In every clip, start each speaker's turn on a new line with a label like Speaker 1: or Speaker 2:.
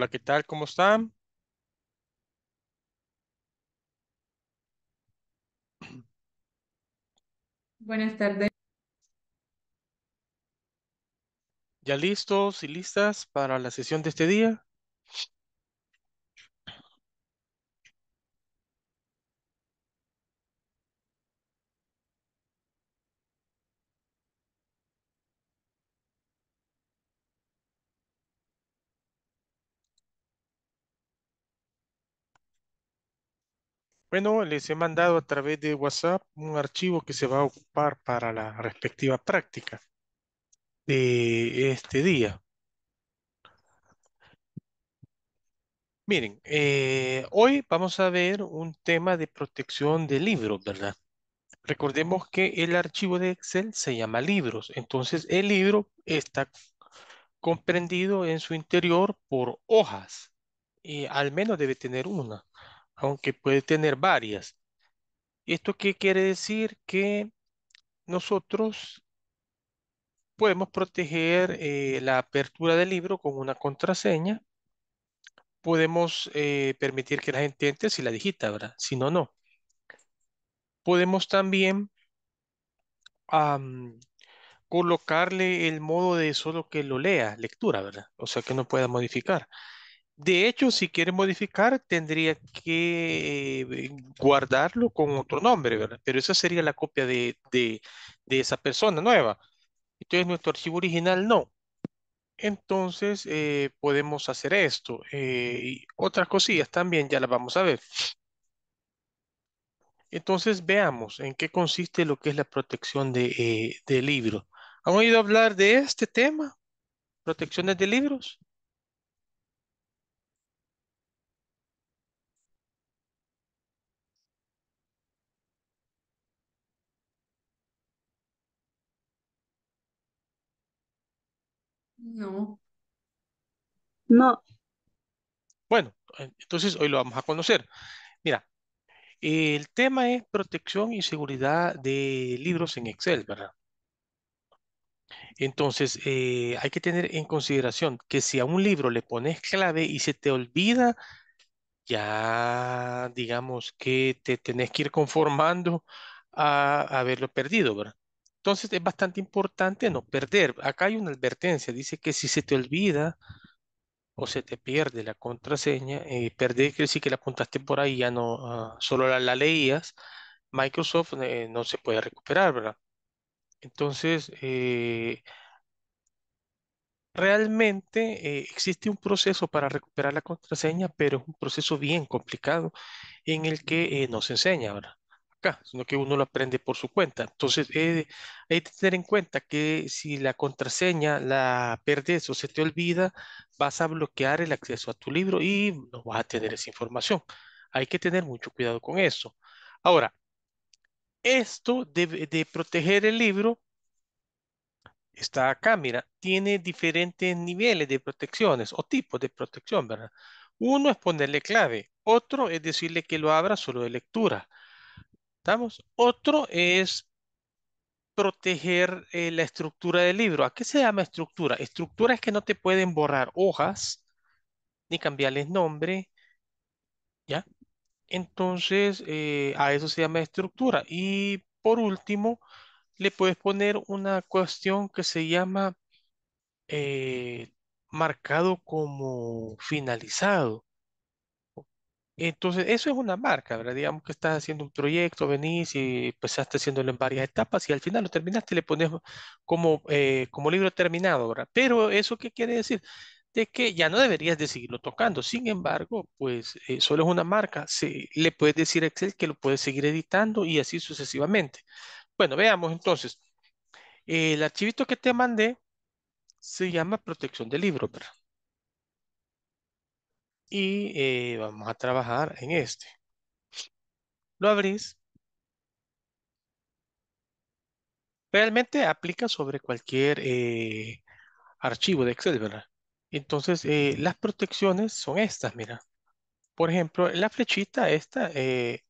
Speaker 1: Hola, ¿qué tal? ¿Cómo están? Buenas tardes. ¿Ya listos y listas para la sesión de este día? Bueno, les he mandado a través de WhatsApp un archivo que se va a ocupar para la respectiva práctica de este día. Miren, eh, hoy vamos a ver un tema de protección de libros, ¿verdad? Recordemos que el archivo de Excel se llama libros, entonces el libro está comprendido en su interior por hojas, y eh, al menos debe tener una aunque puede tener varias. ¿Esto qué quiere decir? Que nosotros podemos proteger eh, la apertura del libro con una contraseña. Podemos eh, permitir que la gente entre si la digita, ¿verdad? Si no, no. Podemos también colocarle el modo de solo que lo lea, lectura, ¿verdad? O sea que no pueda modificar. De hecho, si quiere modificar, tendría que eh, guardarlo con otro nombre, ¿verdad? Pero esa sería la copia de, esa persona nueva. Entonces, nuestro archivo original no. Entonces, eh, podemos hacer esto. Eh, otras cosillas también ya las vamos a ver. Entonces, veamos en qué consiste lo que es la protección de, de libros. ¿Han oído hablar de este tema? ¿Protecciones de libros? No. No. Bueno, entonces hoy lo vamos a conocer. Mira, el tema es protección y seguridad de libros en Excel, ¿verdad? Entonces, eh, hay que tener en consideración que si a un libro le pones clave y se te olvida, ya digamos que te tenés que ir conformando a haberlo perdido, ¿verdad? Entonces es bastante importante no perder. Acá hay una advertencia, dice que si se te olvida o se te pierde la contraseña, eh, perder quiere decir que la apuntaste por ahí, ya no, ah, solo la, leías, Microsoft eh, no se puede recuperar, ¿verdad? Entonces, eh, realmente eh, existe un proceso para recuperar la contraseña, pero es un proceso bien complicado en el que no se enseña, ¿verdad? sino que uno lo aprende por su cuenta. Entonces, eh, hay que tener en cuenta que si la contraseña la perdes o se te olvida, vas a bloquear el acceso a tu libro y no vas a tener esa información. Hay que tener mucho cuidado con eso. Ahora, esto de, de proteger el libro está acá, mira, tiene diferentes niveles de protecciones o tipos de protección, ¿verdad? Uno es ponerle clave, otro es decirle que lo abra solo de lectura. Otro es proteger eh, la estructura del libro. ¿A qué se llama estructura? Estructura es que no te pueden borrar hojas ni cambiarles nombre. ¿Ya? Entonces, eh, a eso se llama estructura. Y por último, le puedes poner una cuestión que se llama eh, marcado como finalizado. Entonces, eso es una marca, ¿verdad? Digamos que estás haciendo un proyecto, venís y pues estás haciéndolo en varias etapas y al final lo terminaste y le pones como, eh, como libro terminado, ¿verdad? Pero eso qué quiere decir? De que ya no deberías de seguirlo tocando. Sin embargo, pues eh, solo es una marca. le puedes decir a Excel que lo puedes seguir editando y así sucesivamente. Bueno, veamos entonces. el archivito que te mandé se llama protección de libro, ¿verdad? y eh, vamos a trabajar en este. Lo abrís. Realmente aplica sobre cualquier eh, archivo de Excel, ¿verdad? Entonces, eh, las protecciones son estas, mira. Por ejemplo, la flechita esta es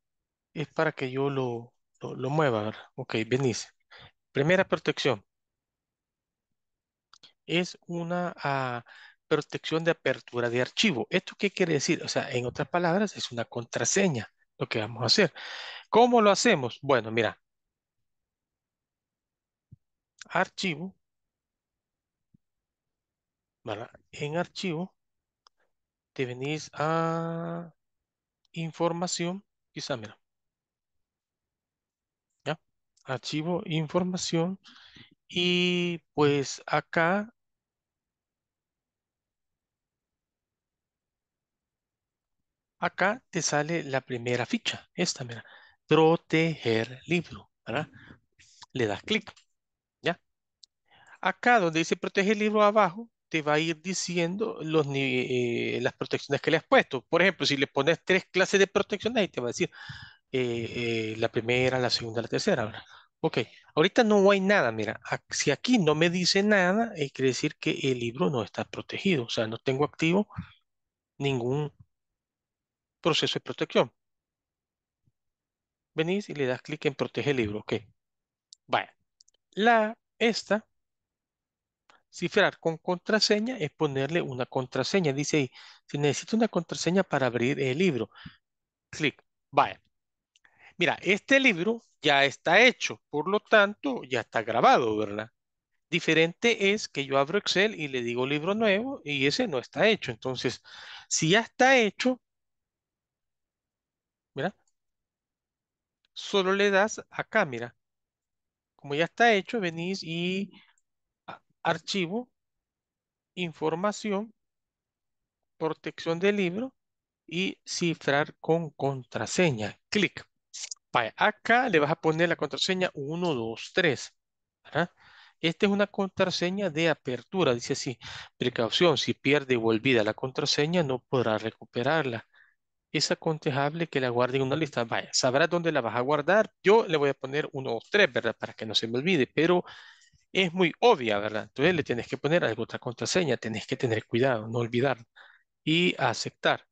Speaker 1: para que yo lo, lo, mueva, ¿verdad? Ok, venís. Primera protección. Es una... Uh, protección de apertura de archivo. ¿Esto qué quiere decir? O sea, en otras palabras, es una contraseña lo que vamos a hacer. ¿Cómo lo hacemos? Bueno, mira. Archivo. En archivo te venís a información, quizá, mira. ¿Ya? Archivo, información. Y pues acá acá te sale la primera ficha, esta, mira, proteger libro, ¿verdad? Le das clic, ¿ya? Acá donde dice proteger libro abajo, te va a ir diciendo los, eh, las protecciones que le has puesto. Por ejemplo, si le pones tres clases de protecciones, ahí te va a decir eh, eh, la primera, la segunda, la tercera, ¿verdad? Ok, ahorita no hay nada, mira, si aquí no me dice nada, quiere decir que el libro no está protegido, o sea, no tengo activo ningún proceso de protección. Venís y le das clic en protege libro. Ok. Vaya. La, esta, cifrar con contraseña es ponerle una contraseña. Dice ahí, si necesito una contraseña para abrir el libro, clic. Vaya. Mira, este libro ya está hecho, por lo tanto, ya está grabado, ¿verdad? Diferente es que yo abro Excel y le digo libro nuevo y ese no está hecho. Entonces, si ya está hecho, Mira, solo le das acá, mira. Como ya está hecho, venís y archivo, información, protección del libro y cifrar con contraseña. Clic. acá le vas a poner la contraseña 123. Esta es una contraseña de apertura, dice así. Precaución, si pierde o olvida la contraseña, no podrá recuperarla es aconsejable que la guarde en una lista. Vaya, sabrás dónde la vas a guardar. Yo le voy a poner uno o tres, ¿verdad? Para que no se me olvide, pero es muy obvia, ¿verdad? Entonces le tienes que poner alguna otra contraseña, Tienes que tener cuidado, no olvidar y aceptar.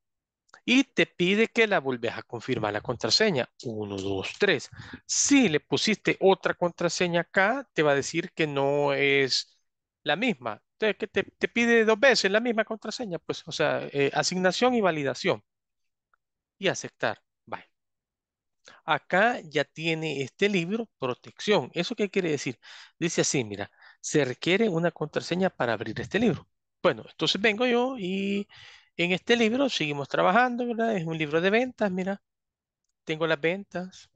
Speaker 1: Y te pide que la volvés a confirmar la contraseña. 1, dos, tres. Si le pusiste otra contraseña acá, te va a decir que no es la misma. Entonces, que te, pide dos veces la misma contraseña, pues, o sea, eh, asignación y validación y aceptar. va, Acá ya tiene este libro protección. ¿Eso qué quiere decir? Dice así, mira, se requiere una contraseña para abrir este libro. Bueno, entonces vengo yo y en este libro seguimos trabajando, Es un libro de ventas, mira. Tengo las ventas,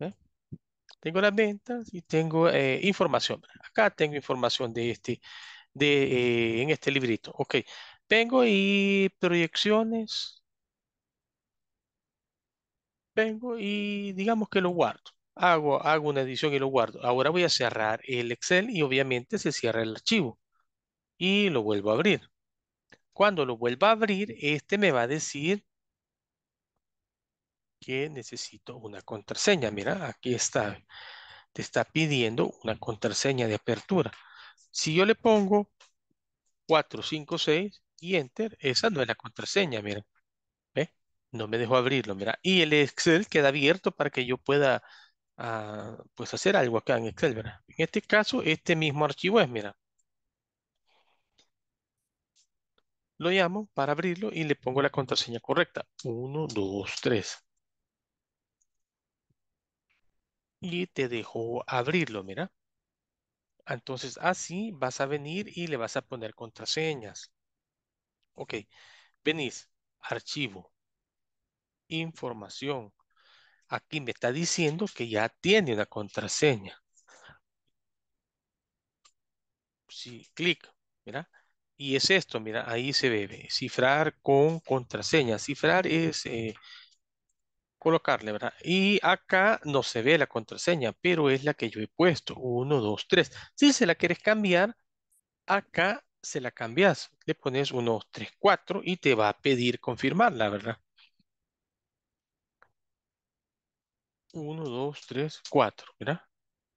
Speaker 1: Tengo las ventas y tengo eh, información. Acá tengo información de este, de, eh, en este librito. Ok, vengo y proyecciones, vengo y digamos que lo guardo. Hago, hago una edición y lo guardo. Ahora voy a cerrar el Excel y obviamente se cierra el archivo. Y lo vuelvo a abrir. Cuando lo vuelva a abrir, este me va a decir que necesito una contraseña. Mira, aquí está. Te está pidiendo una contraseña de apertura. Si yo le pongo 456 y enter, esa no es la contraseña, mira no me dejó abrirlo, mira. Y el Excel queda abierto para que yo pueda ah, pues hacer algo acá en Excel, ¿verdad? En este caso, este mismo archivo es, mira. Lo llamo para abrirlo y le pongo la contraseña correcta. 1, dos, tres. Y te dejo abrirlo, mira. Entonces, así vas a venir y le vas a poner contraseñas. Ok, venís, archivo, información. Aquí me está diciendo que ya tiene una contraseña. Si clic, mira. Y es esto, mira, ahí se ve, cifrar con contraseña. Cifrar es eh, colocarle, ¿verdad? Y acá no se ve la contraseña, pero es la que yo he puesto, 1, 2, 3. Si se la quieres cambiar, acá se la cambias. Le pones 1, 2, 3, 4 y te va a pedir confirmarla, ¿verdad? 1, 2, 3, 4, ¿verdad?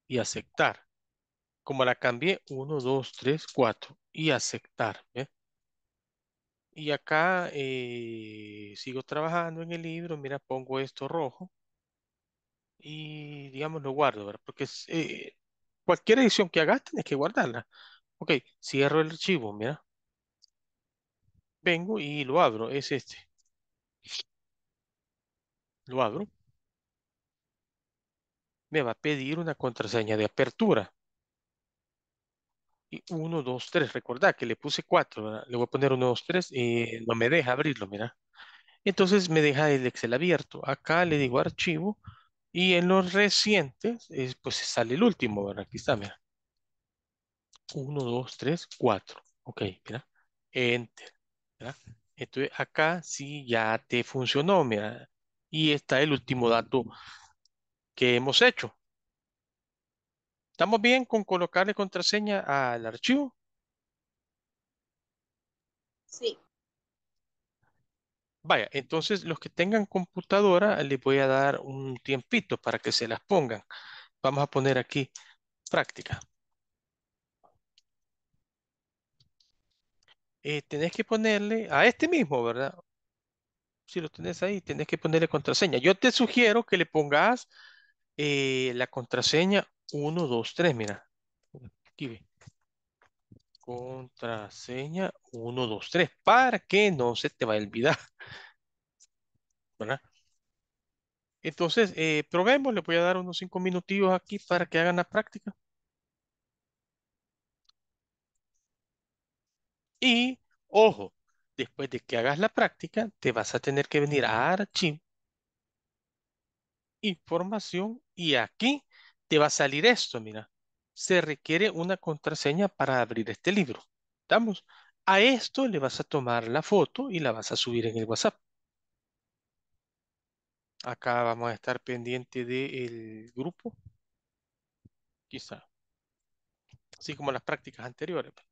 Speaker 1: Y aceptar. Como la cambié, 1, 2, 3, 4. Y aceptar, ¿eh? Y acá eh, sigo trabajando en el libro, mira, pongo esto rojo. Y digamos lo guardo, ¿verdad? Porque eh, cualquier edición que hagas tenés que guardarla. Ok, cierro el archivo, mira. Vengo y lo abro, es este. Lo abro me va a pedir una contraseña de apertura. Y 1, 2, 3. Recordad que le puse 4. Le voy a poner 1, 2, 3 y no me deja abrirlo, mira. Entonces me deja el Excel abierto. Acá le digo archivo y en los recientes eh, pues sale el último, ¿verdad? Aquí está, mira. 1, 2, 3, 4. Ok, mira. Enter. Entonces acá sí ya te funcionó, mira. Y está el último dato que hemos hecho. ¿Estamos bien con colocarle contraseña al archivo? Sí. Vaya, entonces los que tengan computadora les voy a dar un tiempito para que se las pongan. Vamos a poner aquí práctica. Eh, tenés que ponerle a este mismo, ¿verdad? Si lo tenés ahí, tenés que ponerle contraseña. Yo te sugiero que le pongas eh, la contraseña 1, mira. Aquí ve. Contraseña 1, para que no se te va a olvidar. Entonces, eh, probemos, le voy a dar unos 5 minutitos aquí para que hagan la práctica. Y, ojo, después de que hagas la práctica, te vas a tener que venir a Archim información y aquí te va a salir esto, mira. Se requiere una contraseña para abrir este libro. ¿Estamos? A esto le vas a tomar la foto y la vas a subir en el WhatsApp. Acá vamos a estar pendiente del grupo. Quizá. Así como las prácticas anteriores. Pues.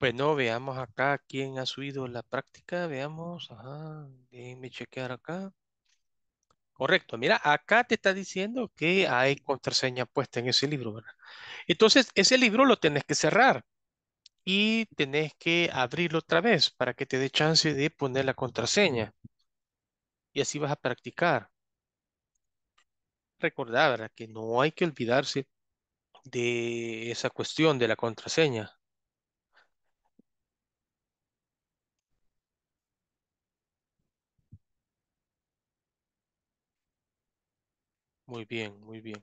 Speaker 1: Bueno, pues veamos acá quién ha subido la práctica. Veamos, ajá, déjenme chequear acá. Correcto, mira, acá te está diciendo que hay contraseña puesta en ese libro, ¿verdad? Entonces, ese libro lo tenés que cerrar y tenés que abrirlo otra vez para que te dé chance de poner la contraseña. Y así vas a practicar. Recordar ¿verdad? Que no hay que olvidarse de esa cuestión de la contraseña. muy bien, muy bien.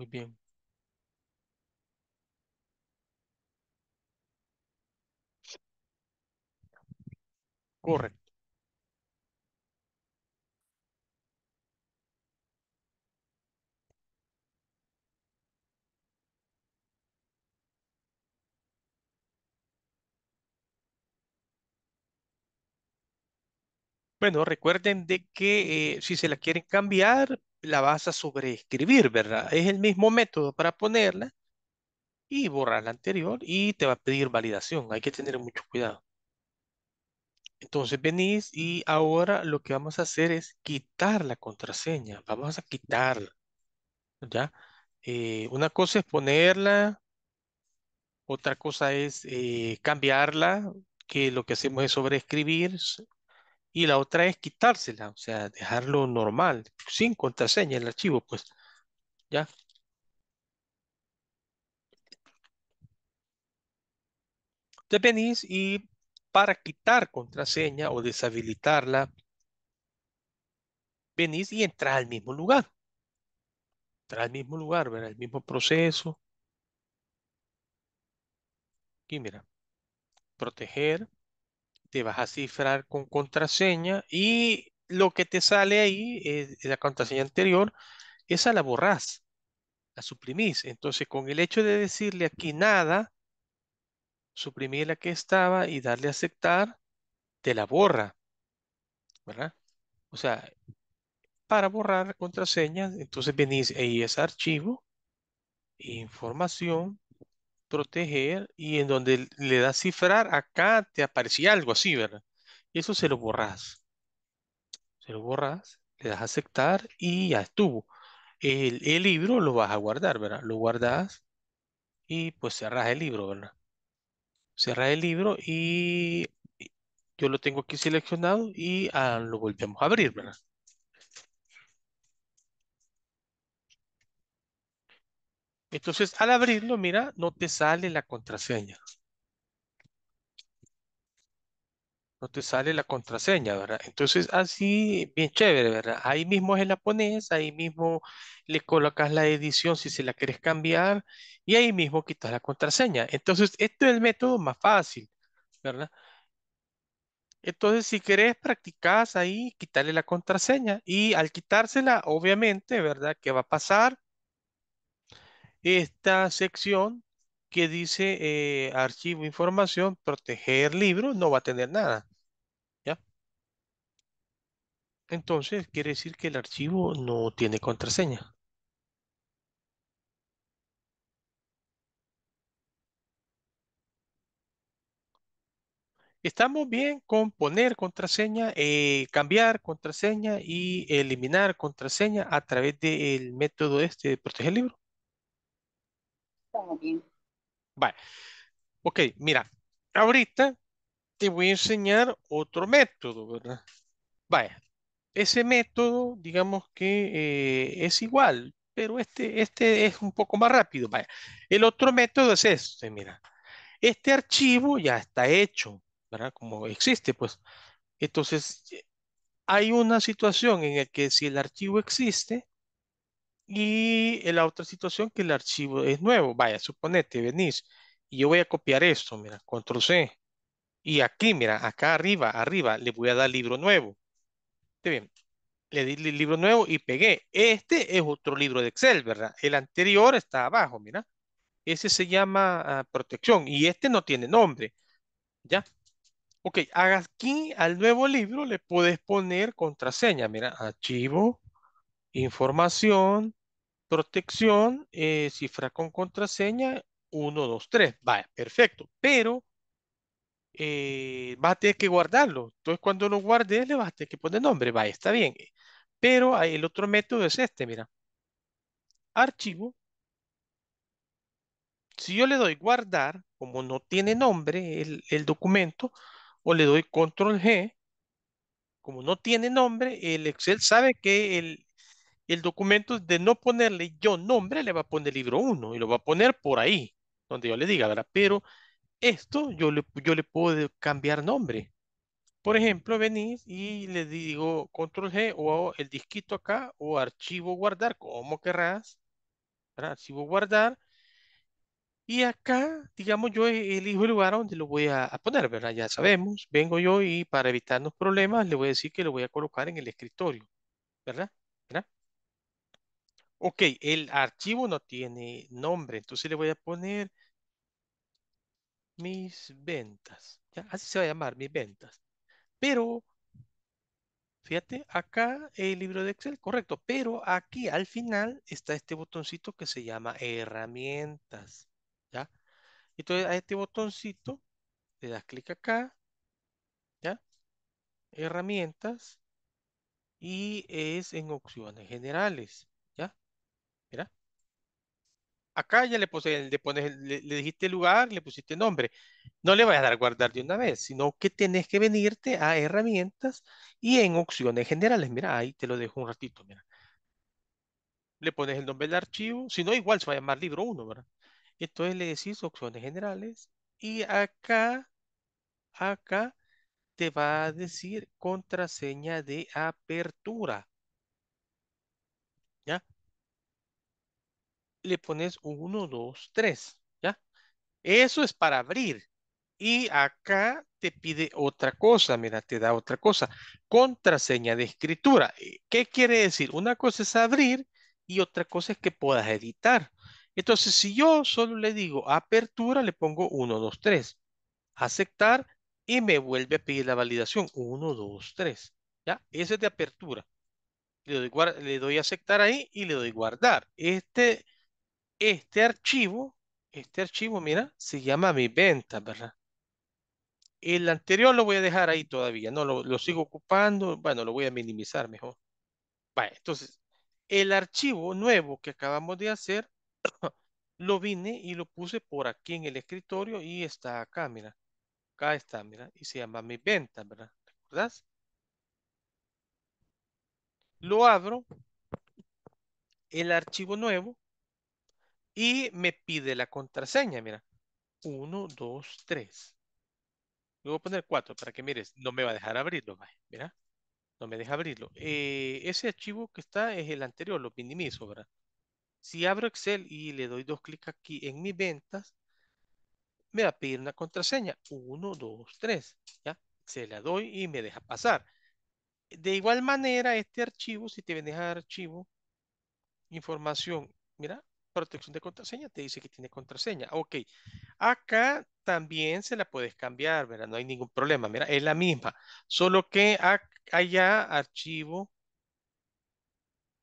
Speaker 1: Muy bien. Correcto. Bueno, recuerden de que eh, si se la quieren cambiar, la vas a sobreescribir, ¿verdad? Es el mismo método para ponerla y borrar la anterior y te va a pedir validación. Hay que tener mucho cuidado. Entonces venís y ahora lo que vamos a hacer es quitar la contraseña. Vamos a quitarla. ¿Ya? Eh, una cosa es ponerla. Otra cosa es eh, cambiarla, que lo que hacemos es sobreescribir, y la otra es quitársela, o sea, dejarlo normal, sin contraseña el archivo, pues, ¿ya? Te venís y para quitar contraseña o deshabilitarla, venís y entras al mismo lugar. Entras al mismo lugar, El mismo proceso. Aquí, mira. Proteger te vas a cifrar con contraseña y lo que te sale ahí, es eh, la contraseña anterior, esa la borrás, la suprimís. Entonces, con el hecho de decirle aquí nada, suprimir la que estaba y darle a aceptar, te la borra, ¿verdad? O sea, para borrar contraseña, entonces venís ahí ese archivo, información, proteger y en donde le das cifrar, acá te aparecía algo así, ¿verdad? eso se lo borras. Se lo borras, le das aceptar y ya estuvo. El, libro lo vas a guardar, ¿verdad? Lo guardas y pues cerras el libro, ¿verdad? Cerras el libro y yo lo tengo aquí seleccionado y ah, lo volvemos a abrir, ¿verdad? Entonces, al abrirlo, mira, no te sale la contraseña. No te sale la contraseña, ¿verdad? Entonces, así, bien chévere, ¿verdad? Ahí mismo es la pones, ahí mismo le colocas la edición si se la quieres cambiar y ahí mismo quitas la contraseña. Entonces, este es el método más fácil, ¿verdad? Entonces, si querés, practicas ahí, quitarle la contraseña y al quitársela, obviamente, ¿verdad? ¿Qué va a pasar? esta sección que dice eh, archivo, información, proteger libro no va a tener nada. ¿Ya? Entonces, quiere decir que el archivo no tiene contraseña. Estamos bien con poner contraseña, eh, cambiar contraseña y eliminar contraseña a través del método este de proteger libro. Vale. Ok, mira, ahorita te voy a enseñar otro método, ¿verdad? Vaya, ese método, digamos que eh, es igual, pero este, este es un poco más rápido. Vaya, el otro método es este, mira. Este archivo ya está hecho, ¿verdad? Como existe, pues. Entonces, hay una situación en la que si el archivo existe, y la otra situación que el archivo es nuevo. Vaya, suponete, venís y yo voy a copiar esto, mira, control C. Y aquí, mira, acá arriba, arriba, le voy a dar libro nuevo. Está bien. Le di el libro nuevo y pegué. Este es otro libro de Excel, ¿verdad? El anterior está abajo, mira. Ese se llama ah, protección y este no tiene nombre. ¿Ya? Ok, aquí al nuevo libro le puedes poner contraseña. Mira, archivo, información, Protección, eh, cifra con contraseña, 1, 2, 3. Vaya, perfecto. Pero eh, vas a tener que guardarlo. Entonces, cuando lo guardes, le vas a tener que poner nombre. va, está bien. Pero ah, el otro método es este, mira. Archivo. Si yo le doy guardar, como no tiene nombre el documento, o le doy control G, como no tiene nombre, el Excel sabe que el, el documento de no ponerle yo nombre, le va a poner libro 1 y lo va a poner por ahí, donde yo le diga, ¿verdad? Pero esto yo le, yo le puedo cambiar nombre. Por ejemplo, venís y le digo control G o el disquito acá o archivo guardar, como querrás. ¿verdad? Archivo guardar. Y acá, digamos, yo elijo el lugar donde lo voy a, poner, ¿verdad? Ya sabemos, vengo yo y para evitarnos problemas le voy a decir que lo voy a colocar en el escritorio, ¿verdad? ¿verdad? Ok, el archivo no tiene nombre, entonces le voy a poner mis ventas. así se va a llamar, mis ventas. Pero, fíjate, acá el libro de Excel, correcto, pero aquí al final está este botoncito que se llama herramientas. ¿Ya? Entonces a este botoncito le das clic acá, ¿ya? Herramientas y es en opciones generales. Mira. Acá ya le, le, pones, le, dijiste lugar, le pusiste nombre. No le vayas a dar guardar de una vez, sino que tenés que venirte a herramientas y en opciones generales. Mira, ahí te lo dejo un ratito, mira. Le pones el nombre del archivo, si no, igual se va a llamar libro 1, ¿verdad? Entonces le decís opciones generales y acá, acá te va a decir contraseña de apertura. ¿Ya? le pones 1, 2, 3, ¿ya? Eso es para abrir. Y acá te pide otra cosa, mira, te da otra cosa. Contraseña de escritura. Eh, ¿Qué quiere decir? Una cosa es abrir y otra cosa es que puedas editar. Entonces, si yo solo le digo apertura, le pongo 1, 2, 3. Aceptar y me vuelve a pedir la validación. 1, 2, 3. ¿Ya? Ese es de apertura. Le doy, le doy aceptar ahí y le doy guardar. Este este archivo, este archivo, mira, se llama mi venta, ¿verdad? El anterior lo voy a dejar ahí todavía, no lo, sigo ocupando, bueno, lo voy a minimizar mejor. Vale, entonces, el archivo nuevo que acabamos de hacer, lo vine y lo puse por aquí en el escritorio y está acá, mira. Acá está, mira, y se llama mi venta, ¿verdad? recuerdas Lo abro, el archivo nuevo, y me pide la contraseña, mira. 1, 2, 3. Le voy a poner 4 para que mires, no me va a dejar abrirlo, mira. No me deja abrirlo. Eh, ese archivo que está es el anterior, lo minimizo, ¿verdad? Si abro Excel y le doy dos clics aquí en mis ventas, me va a pedir una contraseña. 1, 2, 3. ¿ya? Se la doy y me deja pasar. De igual manera, este archivo, si te ven a archivo, información, mira, protección de contraseña, te dice que tiene contraseña. Ok, acá también se la puedes cambiar, ¿verdad? No hay ningún problema, mira, es la misma, solo que allá archivo,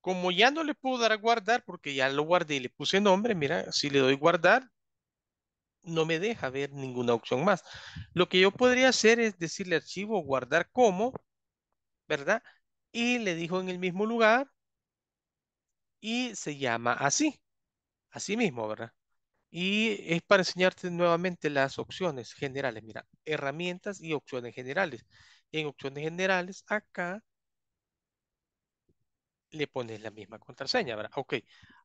Speaker 1: como ya no le puedo dar a guardar porque ya lo guardé y le puse nombre, mira, si le doy guardar, no me deja ver ninguna opción más. Lo que yo podría hacer es decirle archivo guardar como, ¿verdad? Y le dijo en el mismo lugar y se llama así así mismo, ¿verdad? Y es para enseñarte nuevamente las opciones generales. Mira, herramientas y opciones generales. En opciones generales, acá le pones la misma contraseña, ¿verdad? Ok.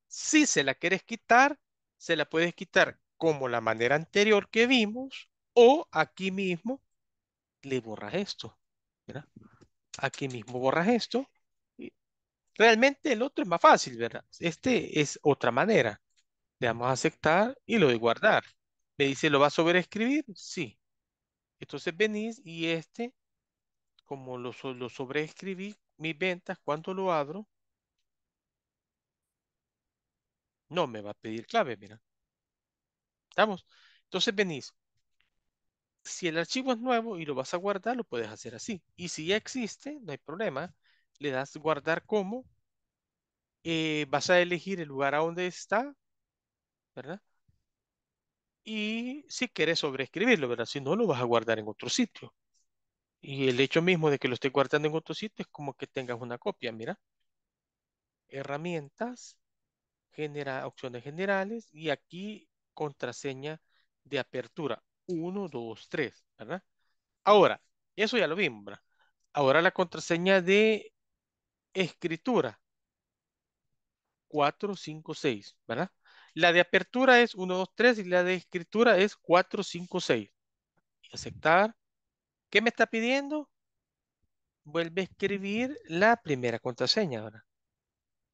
Speaker 1: Si se la quieres quitar, se la puedes quitar como la manera anterior que vimos o aquí mismo le borras esto, ¿verdad? Aquí mismo borras esto. Realmente el otro es más fácil, ¿verdad? Este es otra manera. Le damos a aceptar y lo de guardar. Me dice, ¿lo va a sobreescribir? Sí. Entonces venís y este, como lo, sobreescribí, mis ventas, cuando lo abro, no me va a pedir clave, mira. ¿Estamos? Entonces venís. Si el archivo es nuevo y lo vas a guardar, lo puedes hacer así. Y si ya existe, no hay problema. Le das guardar como. Eh, vas a elegir el lugar a donde está ¿verdad? Y si quieres sobreescribirlo, ¿verdad? Si no, lo vas a guardar en otro sitio. Y el hecho mismo de que lo esté guardando en otro sitio es como que tengas una copia, mira. Herramientas, genera, opciones generales y aquí contraseña de apertura. 1, 2, 3, ¿verdad? Ahora, eso ya lo vimos, ¿verdad? Ahora la contraseña de escritura. 4, 5, 6, ¿verdad? La de apertura es 1, 2, 3 y la de escritura es 4, 5, 6. Aceptar. ¿Qué me está pidiendo? Vuelve a escribir la primera contraseña ahora.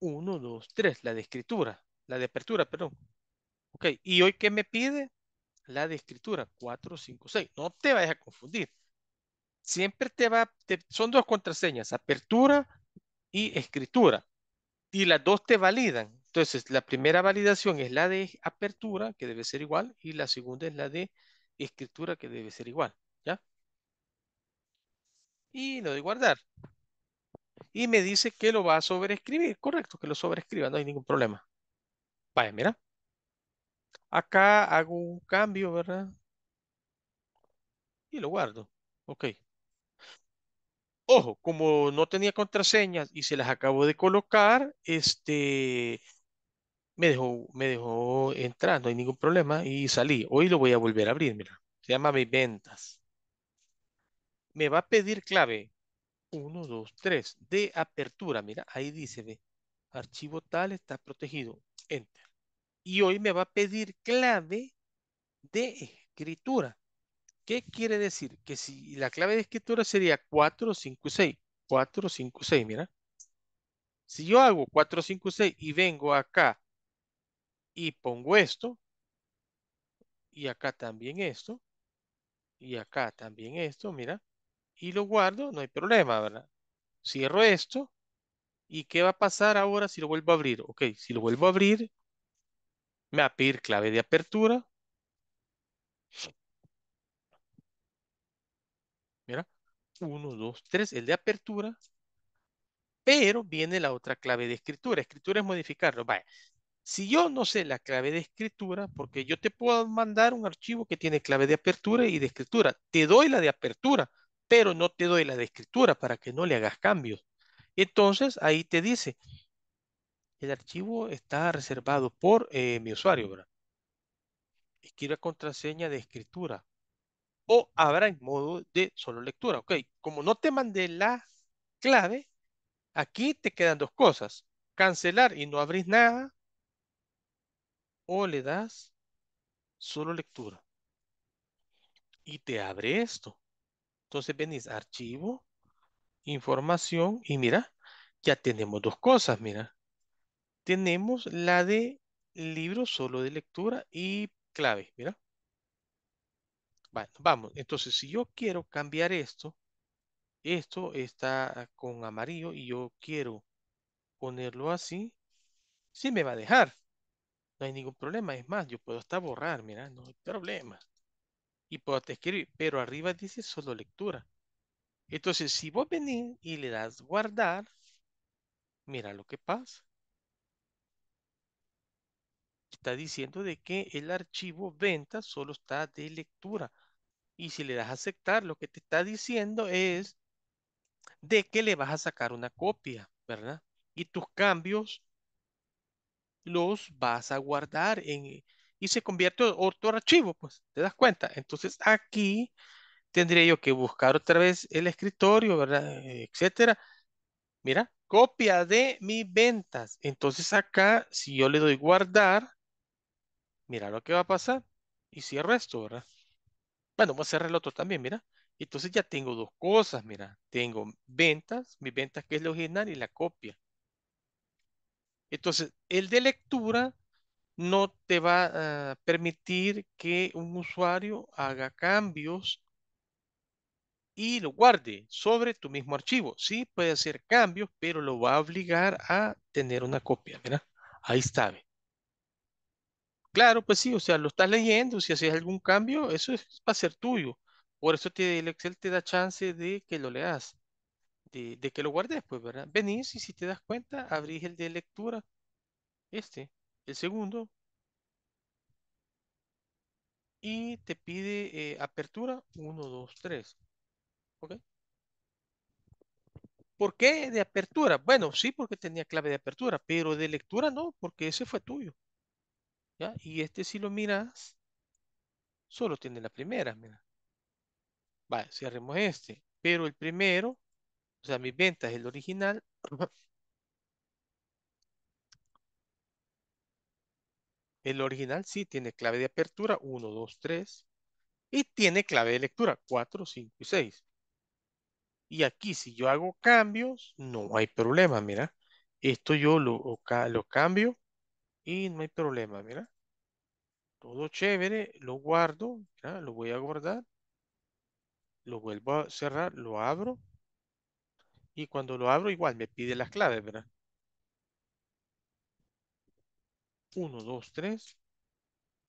Speaker 1: 1, 2, 3, la de escritura, la de apertura, perdón. Ok, ¿y hoy qué me pide? La de escritura, 4, 5, 6. No te vayas a confundir. Siempre te va, son dos contraseñas, apertura y escritura. Y las dos te validan. Entonces, la primera validación es la de apertura, que debe ser igual, y la segunda es la de escritura, que debe ser igual. ¿Ya? Y lo de guardar. Y me dice que lo va a sobreescribir. Correcto, que lo sobreescriba, no hay ningún problema. Vaya, mira. Acá hago un cambio, ¿verdad? Y lo guardo. Ok. Ojo, como no tenía contraseñas y se las acabo de colocar, este me dejó, me dejó entrar, no hay ningún problema y salí. Hoy lo voy a volver a abrir, mira. Se llama mis ventas. Me va a pedir clave 1, 2, 3 de apertura. Mira, ahí dice, archivo tal está protegido. Enter. Y hoy me va a pedir clave de escritura. ¿Qué quiere decir? Que si la clave de escritura sería 4, 5, 6. 4, 5, 6, mira. Si yo hago 4, 5, 6 y vengo acá y pongo esto, y acá también esto, y acá también esto, mira, y lo guardo, no hay problema, ¿verdad? Cierro esto, ¿y qué va a pasar ahora si lo vuelvo a abrir? Ok, si lo vuelvo a abrir, me va a pedir clave de apertura. Mira, Uno, dos, tres. el de apertura, pero viene la otra clave de escritura. Escritura es modificarlo. Vaya, si yo no sé la clave de escritura, porque yo te puedo mandar un archivo que tiene clave de apertura y de escritura, te doy la de apertura, pero no te doy la de escritura para que no le hagas cambios. Entonces ahí te dice, el archivo está reservado por eh, mi usuario, ¿verdad? Escriba contraseña de escritura. O habrá en modo de solo lectura. Ok, como no te mandé la clave, aquí te quedan dos cosas. Cancelar y no abrís nada o le das solo lectura y te abre esto. Entonces venís archivo, información y mira, ya tenemos dos cosas, mira. Tenemos la de libro solo de lectura y clave, mira. Bueno, vamos, entonces si yo quiero cambiar esto, esto está con amarillo y yo quiero ponerlo así, sí me va a dejar. No hay ningún problema. Es más, yo puedo hasta borrar, mira, no hay problema. Y puedo escribir, pero arriba dice solo lectura. Entonces, si vos venís y le das guardar, mira lo que pasa. Está diciendo de que el archivo venta solo está de lectura. Y si le das aceptar, lo que te está diciendo es de que le vas a sacar una copia, ¿verdad? Y tus cambios los vas a guardar en, eh, y se convierte en otro archivo, pues, ¿te das cuenta? Entonces aquí tendría yo que buscar otra vez el escritorio, ¿verdad? Eh, etcétera. Mira, copia de mis ventas. Entonces acá, si yo le doy guardar, mira lo que va a pasar. Y cierro esto, ¿verdad? Bueno, voy a cerrar el otro también, mira. Entonces ya tengo dos cosas, mira. Tengo ventas, mis ventas que es la original y la copia. Entonces, el de lectura no te va a permitir que un usuario haga cambios y lo guarde sobre tu mismo archivo. Sí, puede hacer cambios, pero lo va a obligar a tener una copia, ¿verdad? Ahí está. Claro, pues sí, o sea, lo estás leyendo, si haces algún cambio, eso es, va a ser tuyo. Por eso el Excel te da chance de que lo leas de, que lo guardes, pues, ¿verdad? Venís y si te das cuenta, abrís el de lectura, este, el segundo, y te pide eh, apertura 1, 2, 3. ¿Ok? ¿Por qué de apertura? Bueno, sí, porque tenía clave de apertura, pero de lectura no, porque ese fue tuyo. ¿Ya? Y este si lo miras, solo tiene la primera, mira. Vale, cerremos este. Pero el primero o sea, mi venta es el original. El original sí tiene clave de apertura 1, 2, 3 y tiene clave de lectura 4, 5 y 6. Y aquí si yo hago cambios, no hay problema, mira. Esto yo lo, lo cambio y no hay problema, mira. Todo chévere, lo guardo, lo voy a guardar. Lo vuelvo a cerrar, lo abro y cuando lo abro, igual me pide las claves, ¿verdad? 1, 2, 3,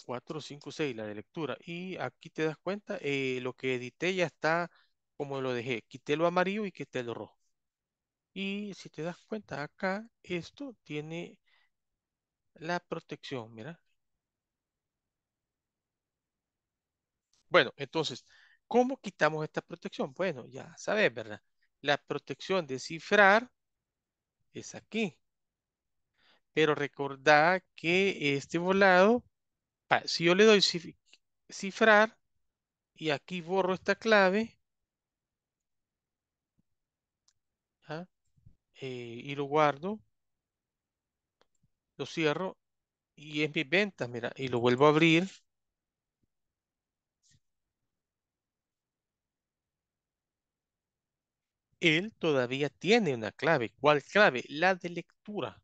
Speaker 1: 4, cinco, seis, la de lectura. Y aquí te das cuenta, eh, lo que edité ya está como lo dejé. Quité lo amarillo y quité lo rojo. Y si te das cuenta, acá esto tiene la protección, mira. Bueno, entonces, ¿cómo quitamos esta protección? Bueno, ya sabes, ¿verdad? La protección de cifrar es aquí. Pero recordad que este volado, si yo le doy cifrar y aquí borro esta clave, ¿ah? eh, y lo guardo, lo cierro y es mi venta, mira, y lo vuelvo a abrir. él todavía tiene una clave. ¿Cuál clave? La de lectura.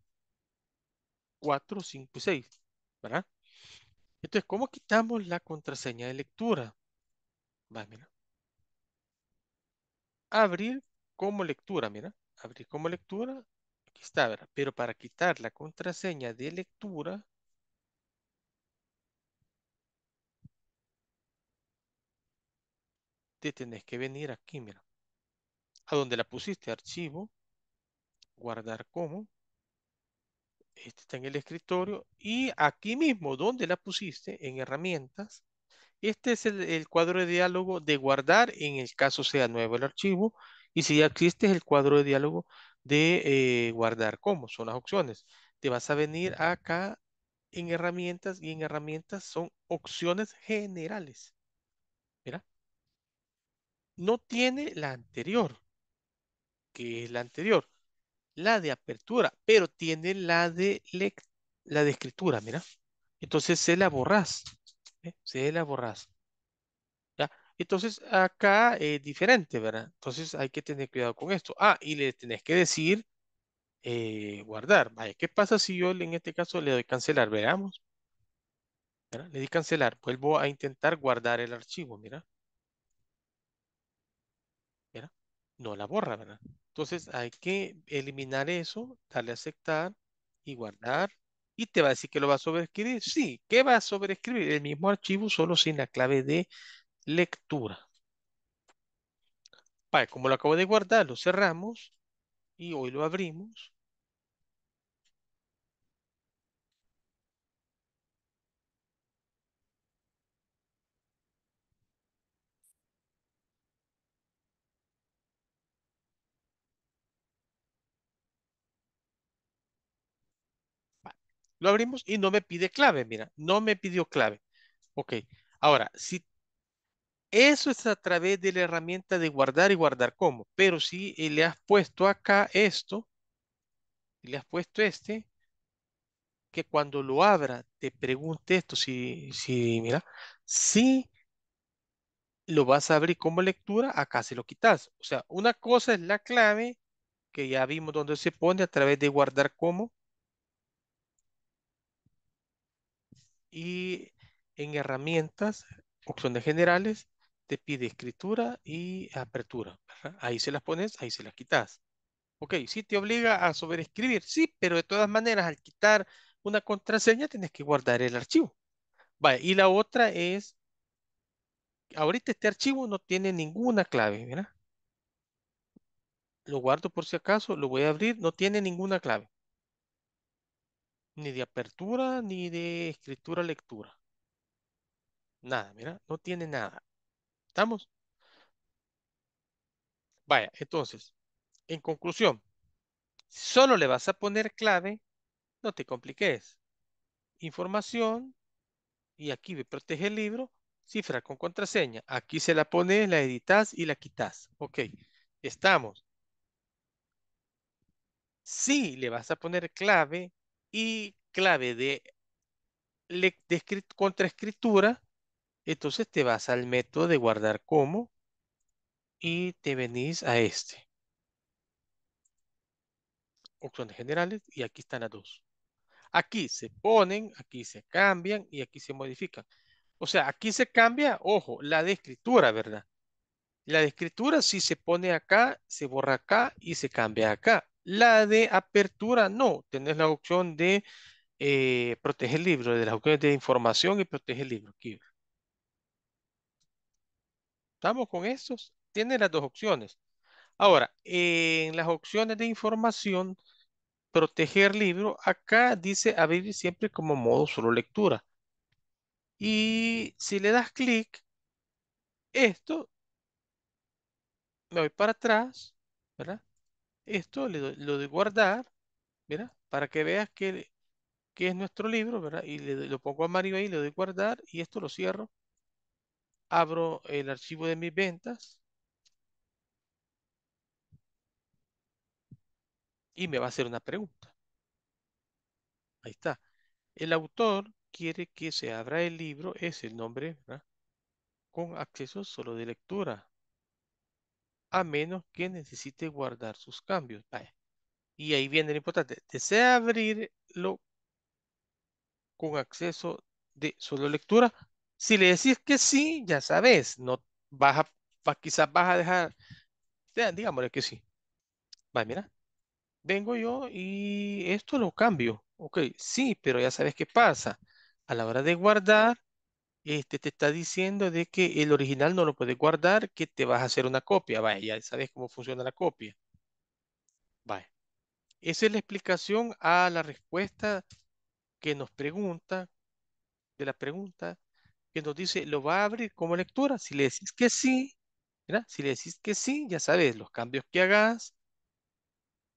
Speaker 1: 4, 5 y 6. ¿Verdad? Entonces, ¿cómo quitamos la contraseña de lectura? Va, mira. Abrir como lectura, mira. Abrir como lectura. Aquí está, ¿verdad? Pero para quitar la contraseña de lectura, te tenés que venir aquí, mira a donde la pusiste, archivo, guardar como. Este está en el escritorio. Y aquí mismo, donde la pusiste, en herramientas, este es el, cuadro de diálogo de guardar en el caso sea nuevo el archivo. Y si ya existe, es el cuadro de diálogo de eh, guardar como. Son las opciones. Te vas a venir acá en herramientas y en herramientas son opciones generales. Mira. No tiene la anterior que es la anterior, la de apertura, pero tiene la de, la de escritura, mira. Entonces se la borras, ¿eh? se la borras. ¿ya? Entonces acá es diferente, ¿verdad? Entonces hay que tener cuidado con esto. Ah, y le tenés que decir eh, guardar. Vaya, ¿qué pasa si yo en este caso le doy cancelar? Veamos. Le di cancelar. Vuelvo a intentar guardar el archivo, mira. No la borra, ¿verdad? Entonces hay que eliminar eso, darle a aceptar y guardar. Y te va a decir que lo va a sobreescribir. Sí, que va a sobreescribir? El mismo archivo, solo sin la clave de lectura. como lo acabo de guardar, lo cerramos y hoy lo abrimos. Lo abrimos y no me pide clave, mira, no me pidió clave. Ok, ahora, si eso es a través de la herramienta de guardar y guardar como, pero si eh, le has puesto acá esto, le has puesto este, que cuando lo abra te pregunte esto, si, si mira, si lo vas a abrir como lectura, acá se lo quitas. O sea, una cosa es la clave, que ya vimos dónde se pone a través de guardar como, y en herramientas, opciones generales, te pide escritura y apertura. Ahí se las pones, ahí se las quitas. Ok, sí te obliga a sobreescribir, sí, pero de todas maneras al quitar una contraseña tienes que guardar el archivo. y la otra es, ahorita este archivo no tiene ninguna clave, ¿verdad? Lo guardo por si acaso, lo voy a abrir, no tiene ninguna clave ni de apertura, ni de escritura, lectura. Nada, mira, no tiene nada. ¿Estamos? Vaya, entonces, en conclusión, solo le vas a poner clave, no te compliques. Información, y aquí me protege el libro, cifra con contraseña. Aquí se la pones, la editas y la quitas. Ok, estamos. Si le vas a poner clave, y clave de, de contraescritura, entonces te vas al método de guardar como y te venís a este. Opciones generales y aquí están las dos. Aquí se ponen, aquí se cambian y aquí se modifican. O sea, aquí se cambia, ojo, la de escritura, ¿verdad? La de escritura si se pone acá, se borra acá y se cambia acá. La de apertura, no. Tenés la opción de eh, proteger el libro, de las opciones de información y proteger el libro. ¿Estamos con estos? Tiene las dos opciones. Ahora, en las opciones de información, proteger libro, acá dice abrir siempre como modo solo lectura. Y si le das clic, esto, me voy para atrás, ¿verdad? Esto lo de guardar, Para que veas que, es nuestro libro, Y lo pongo a Mario ahí, le doy guardar y esto lo cierro. Abro el archivo de mis ventas. Y me va a hacer una pregunta. Ahí está. El autor quiere que se abra el libro, es el nombre, Con acceso solo de lectura a menos que necesite guardar sus cambios. Y ahí viene lo importante. Desea abrirlo con acceso de solo lectura. Si le decís que sí, ya sabes, no vas a, quizás vas a dejar, digámosle que sí. mira, vengo yo y esto lo cambio. Ok, sí, pero ya sabes qué pasa. A la hora de guardar, este, te está diciendo de que el original no lo puedes guardar, que te vas a hacer una copia. Vaya, ya sabes cómo funciona la copia. Vaya. Esa es la explicación a la respuesta que nos pregunta, de la pregunta que nos dice, ¿lo va a abrir como lectura? Si le decís que sí, ¿verdad? si le decís que sí, ya sabes, los cambios que hagas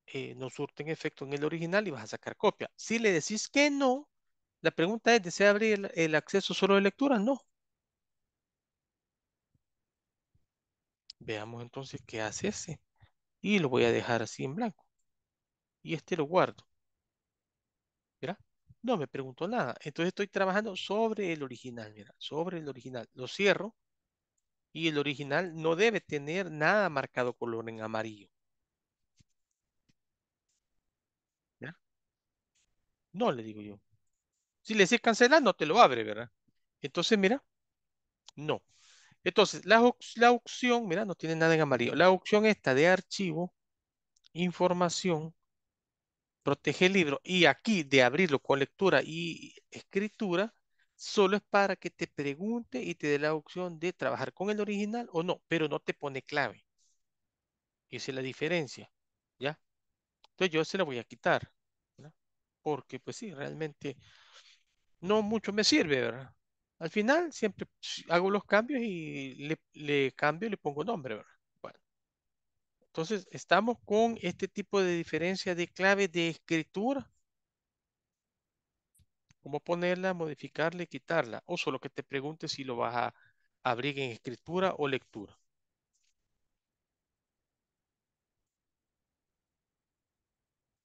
Speaker 1: eh, no surten efecto en el original y vas a sacar copia. Si le decís que no, la pregunta es, ¿desea abrir el, acceso solo de lectura? No. Veamos entonces qué hace ese. Y lo voy a dejar así en blanco. Y este lo guardo. ¿Verdad? No me preguntó nada. Entonces estoy trabajando sobre el original. Mira, sobre el original. Lo cierro. Y el original no debe tener nada marcado color en amarillo. ¿Ya? No, le digo yo. Si le decís cancelar, no te lo abre, ¿verdad? Entonces, mira, no. Entonces, la, opción, mira, no tiene nada en amarillo. La opción esta de archivo, información, protege el libro y aquí de abrirlo con lectura y escritura, solo es para que te pregunte y te dé la opción de trabajar con el original o no, pero no te pone clave. Esa es la diferencia, ¿ya? Entonces yo se la voy a quitar, porque pues sí, realmente no mucho me sirve, ¿verdad? Al final siempre hago los cambios y le, cambio y le pongo nombre, ¿verdad? entonces estamos con este tipo de diferencia de clave de escritura. ¿Cómo ponerla, modificarla y quitarla? O solo que te pregunte si lo vas a abrir en escritura o lectura.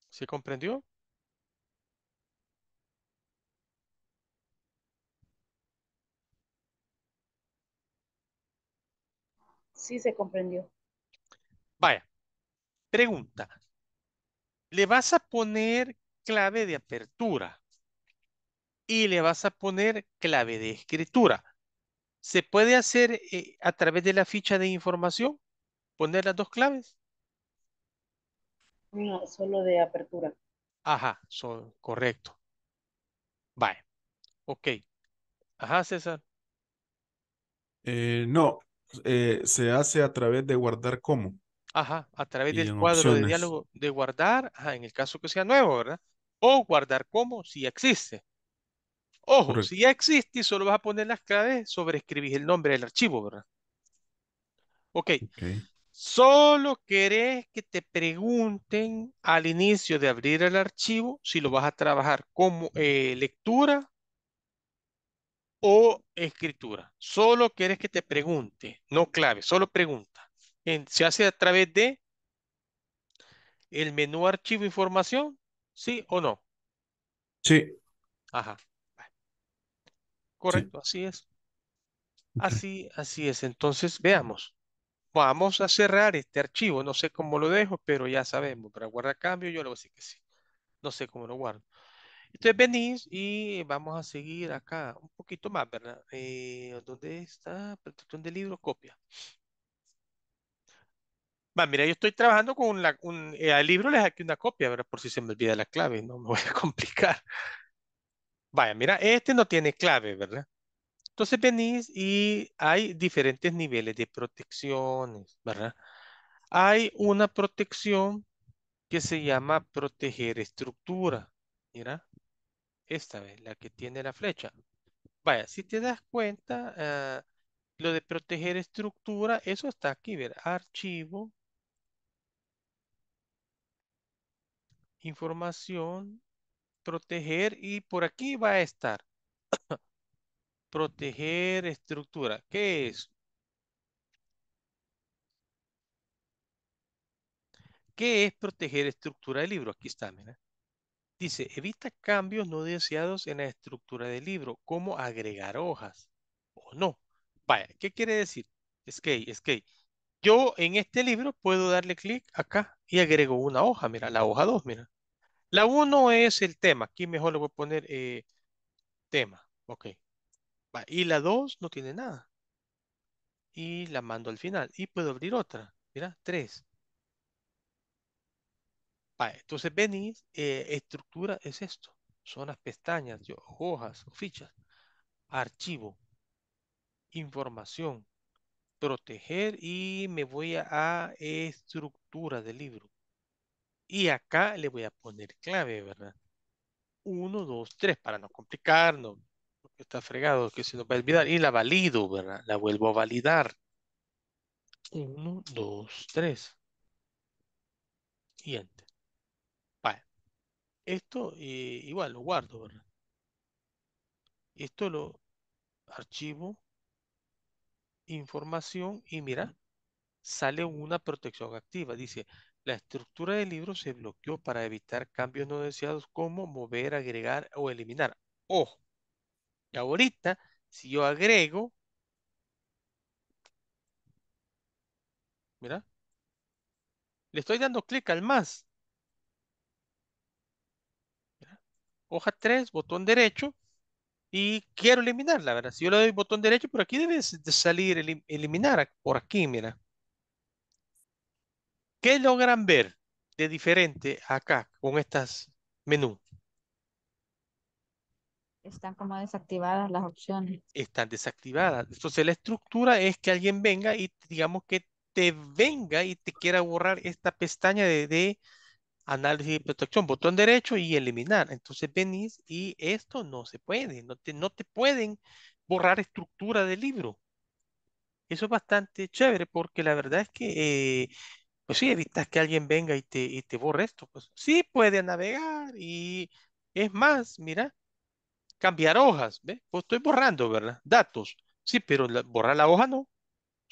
Speaker 1: ¿Se comprendió? Sí se comprendió. Vaya, pregunta. Le vas a poner clave de apertura y le vas a poner clave de escritura. ¿Se puede hacer eh, a través de la ficha de información? ¿Poner las dos claves? No, solo de apertura. Ajá, son, correcto. vaya Ok. Ajá, César. Eh, no, eh, se hace a través de guardar como. Ajá, a través del cuadro de diálogo de guardar, en el caso que sea nuevo, ¿verdad? O guardar como si existe. Ojo, si ya existe y solo vas a poner las claves, sobre escribir el nombre del archivo, ¿verdad? Ok. Solo querés que te pregunten al inicio de abrir el archivo si lo vas a trabajar como eh, lectura o escritura. Solo quieres que te pregunte, no clave, solo pregunta. se hace a través de el menú archivo información, ¿sí o no? Sí. Ajá. Correcto, así es. Así, así es. Entonces, veamos. Vamos a cerrar este archivo. No sé cómo lo dejo, pero ya sabemos. Para guardar cambio, yo lo voy a decir que sí. No sé cómo lo guardo. Entonces venís y vamos a seguir acá un poquito más, ¿verdad? Eh, ¿Dónde está? Protección de libro, copia. Va, mira, yo estoy trabajando con la, un, eh, libro les aquí una copia, ¿verdad? Por si se me olvida la clave, no me voy a complicar. Vaya, mira, este no tiene clave, ¿verdad? Entonces venís y hay diferentes niveles de protecciones, ¿verdad? Hay una protección que se llama proteger estructura, ¿verdad? Esta vez, la que tiene la flecha. Vaya, si te das cuenta, ah, lo de proteger estructura, eso está aquí, ver, archivo, información, proteger y por aquí va a estar. proteger estructura, ¿qué es? ¿Qué es proteger estructura del libro? Aquí está, mira. Dice, evita cambios no deseados en la estructura del libro, como agregar hojas o no. Vaya, ¿qué quiere decir? Es que, es que yo en este libro puedo darle clic acá y agrego una hoja, mira, la hoja 2, mira. La 1 es el tema, aquí mejor le voy a poner eh, tema, ok. y la 2 no tiene nada. Y la mando al final y puedo abrir otra, mira, 3 entonces venís, eh, estructura es esto. Son las pestañas, hojas o fichas. Archivo. Información. Proteger y me voy a, estructura del libro. Y acá le voy a poner clave, ¿verdad? 1, 2, 3, para no complicarnos. Porque está fregado, que se nos va a olvidar. Y la valido, ¿verdad? La vuelvo a validar. 1, 2, 3. Y esto eh, igual lo guardo, ¿verdad? Esto lo archivo, información y mira, sale una protección activa. Dice, la estructura del libro se bloqueó para evitar cambios no deseados como mover, agregar o eliminar. Ojo. Y ahorita, si yo agrego, mira, le estoy dando clic al más hoja 3, botón derecho, y quiero eliminarla, ¿verdad? Si yo le doy botón derecho, por aquí debe salir eliminar, por aquí, mira. ¿Qué logran ver de diferente acá con estas menú? Están como desactivadas las opciones. Están desactivadas. Entonces la estructura es que alguien venga y digamos que te venga y te quiera borrar esta pestaña de análisis y protección, botón derecho y eliminar. Entonces venís y esto no se puede, no te, no te pueden borrar estructura del libro. Eso es bastante chévere porque la verdad es que, eh, pues sí, evitas que alguien venga y te, y te borre esto. Pues sí puede navegar y es más, mira, cambiar hojas, ¿ves? Pues estoy borrando, ¿verdad? Datos. Sí, pero borrar la hoja no.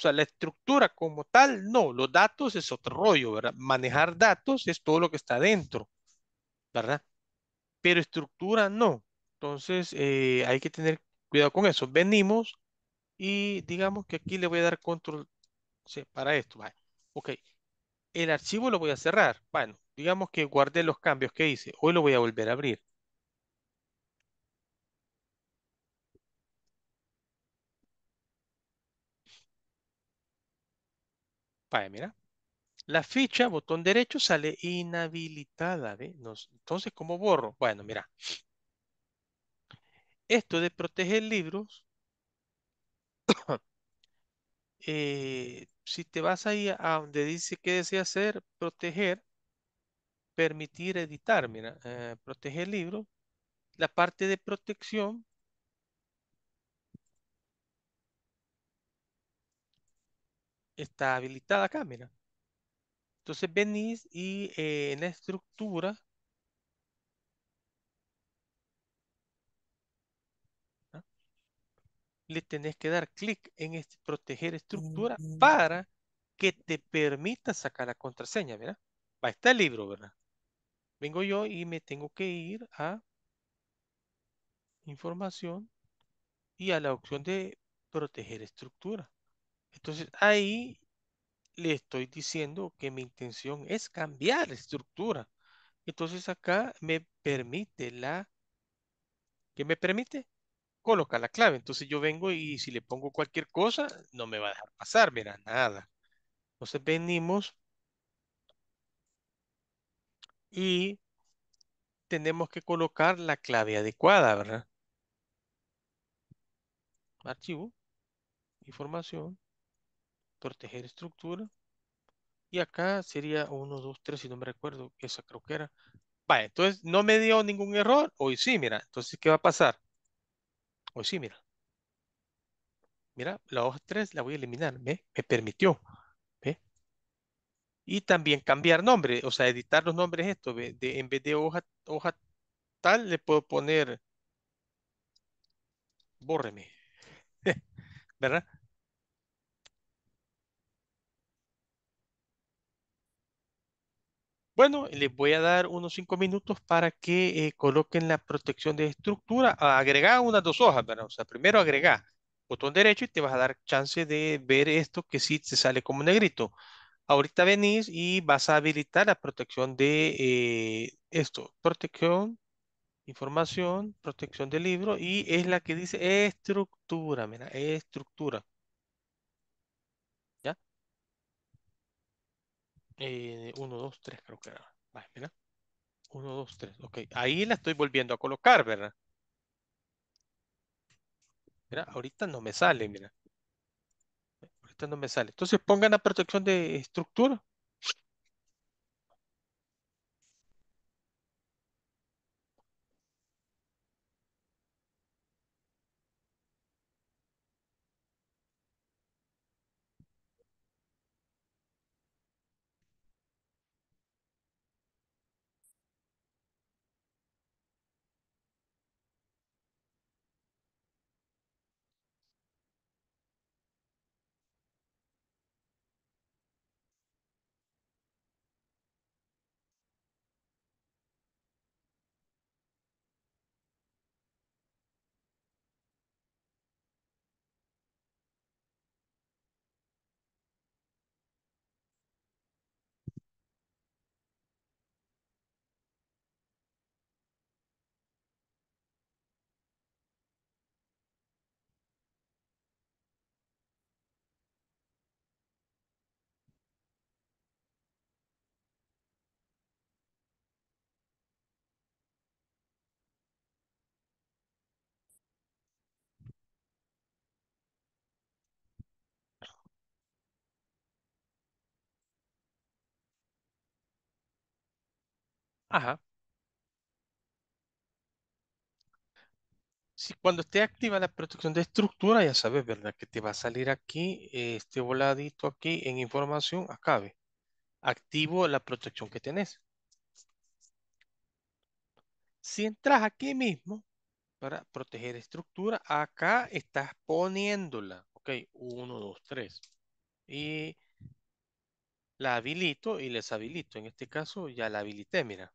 Speaker 1: O sea, la estructura como tal, no. Los datos es otro rollo, ¿verdad? Manejar datos es todo lo que está dentro, ¿verdad? Pero estructura no. Entonces, eh, hay que tener cuidado con eso. Venimos y digamos que aquí le voy a dar control para esto. Vale. Ok. El archivo lo voy a cerrar. Bueno, digamos que guardé los cambios que hice. Hoy lo voy a volver a abrir. mira. La ficha, botón derecho, sale inhabilitada. entonces, ¿cómo borro? Bueno, mira. Esto de proteger libros. Eh, si te vas ahí a donde dice que desea hacer, proteger, permitir editar, mira, eh, proteger libros. La parte de protección está habilitada acá, mira. Entonces venís y eh, en la estructura ¿ah? le tenés que dar clic en este, proteger estructura para que te permita sacar la contraseña, mira. Va, está el libro, ¿verdad? Vengo yo y me tengo que ir a información y a la opción de proteger estructura. Entonces ahí le estoy diciendo que mi intención es cambiar la estructura. Entonces acá me permite la... ¿Qué me permite? Coloca la clave. Entonces yo vengo y si le pongo cualquier cosa, no me va a dejar pasar. Mira, nada. Entonces venimos y tenemos que colocar la clave adecuada, ¿verdad? Archivo, información, proteger estructura. Y acá sería 1, 2, 3, si no me recuerdo, esa creo que era. Vale, entonces no me dio ningún error. Hoy sí, mira. Entonces, ¿qué va a pasar? Hoy sí, mira. Mira, la hoja 3 la voy a eliminar. ¿Ve? Me permitió. ¿Ve? Y también cambiar nombre. O sea, editar los nombres esto. De, en vez de hoja, hoja tal, le puedo poner... Bórreme. ¿Verdad? Bueno, les voy a dar unos cinco minutos para que eh, coloquen la protección de estructura. Ah, Agregá unas dos hojas, ¿verdad? O sea, primero agrega botón derecho y te vas a dar chance de ver esto que sí te sale como negrito. Ahorita venís y vas a habilitar la protección de eh, esto. Protección, información, protección del libro y es la que dice estructura, mira, estructura. 1, 2, 3 creo que era. 1, 2, 3. Ok, ahí la estoy volviendo a colocar, ¿verdad? Mira, ahorita no me sale, mira. Ahorita no me sale. Entonces pongan la protección de estructura. Ajá. cuando esté activa la protección de estructura, ya sabes, ¿verdad? Que te va a salir aquí, este voladito aquí en información, acabe. Activo la protección que tenés. Si entras aquí mismo para proteger estructura, acá estás poniéndola. Ok, 1, 2, 3. Y la habilito y les habilito. En este caso ya la habilité, mira.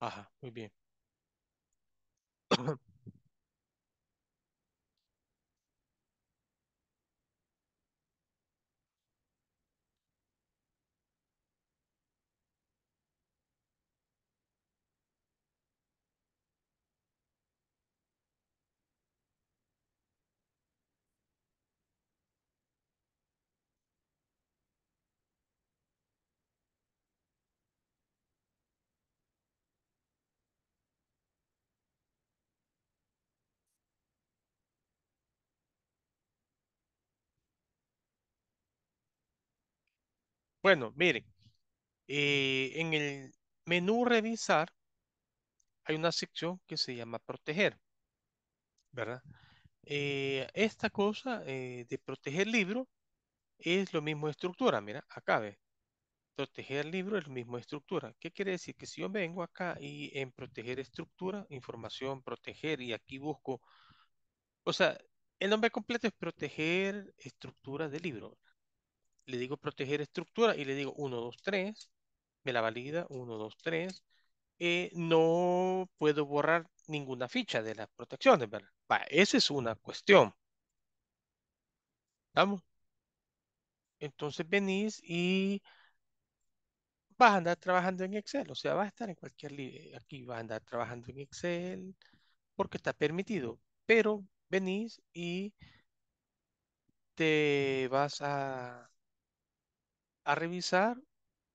Speaker 1: Ajá, muy bien. Bueno, miren, eh, en el menú revisar hay una sección que se llama proteger, ¿verdad? Eh, esta cosa eh, de proteger libro es lo mismo estructura, mira, acá ve. Proteger libro es lo mismo estructura. ¿Qué quiere decir? Que si yo vengo acá y en proteger estructura, información, proteger, y aquí busco, o sea, el nombre completo es proteger estructura de libro le digo proteger estructura y le digo 1, 2, 3, me la valida 1, 2, 3, no puedo borrar ninguna ficha de las protecciones, ¿verdad? esa es una cuestión. ¿Vamos? Entonces venís y vas a andar trabajando en Excel, o sea, vas a estar en cualquier, aquí vas a andar trabajando en Excel, porque está permitido, pero venís y te vas a a revisar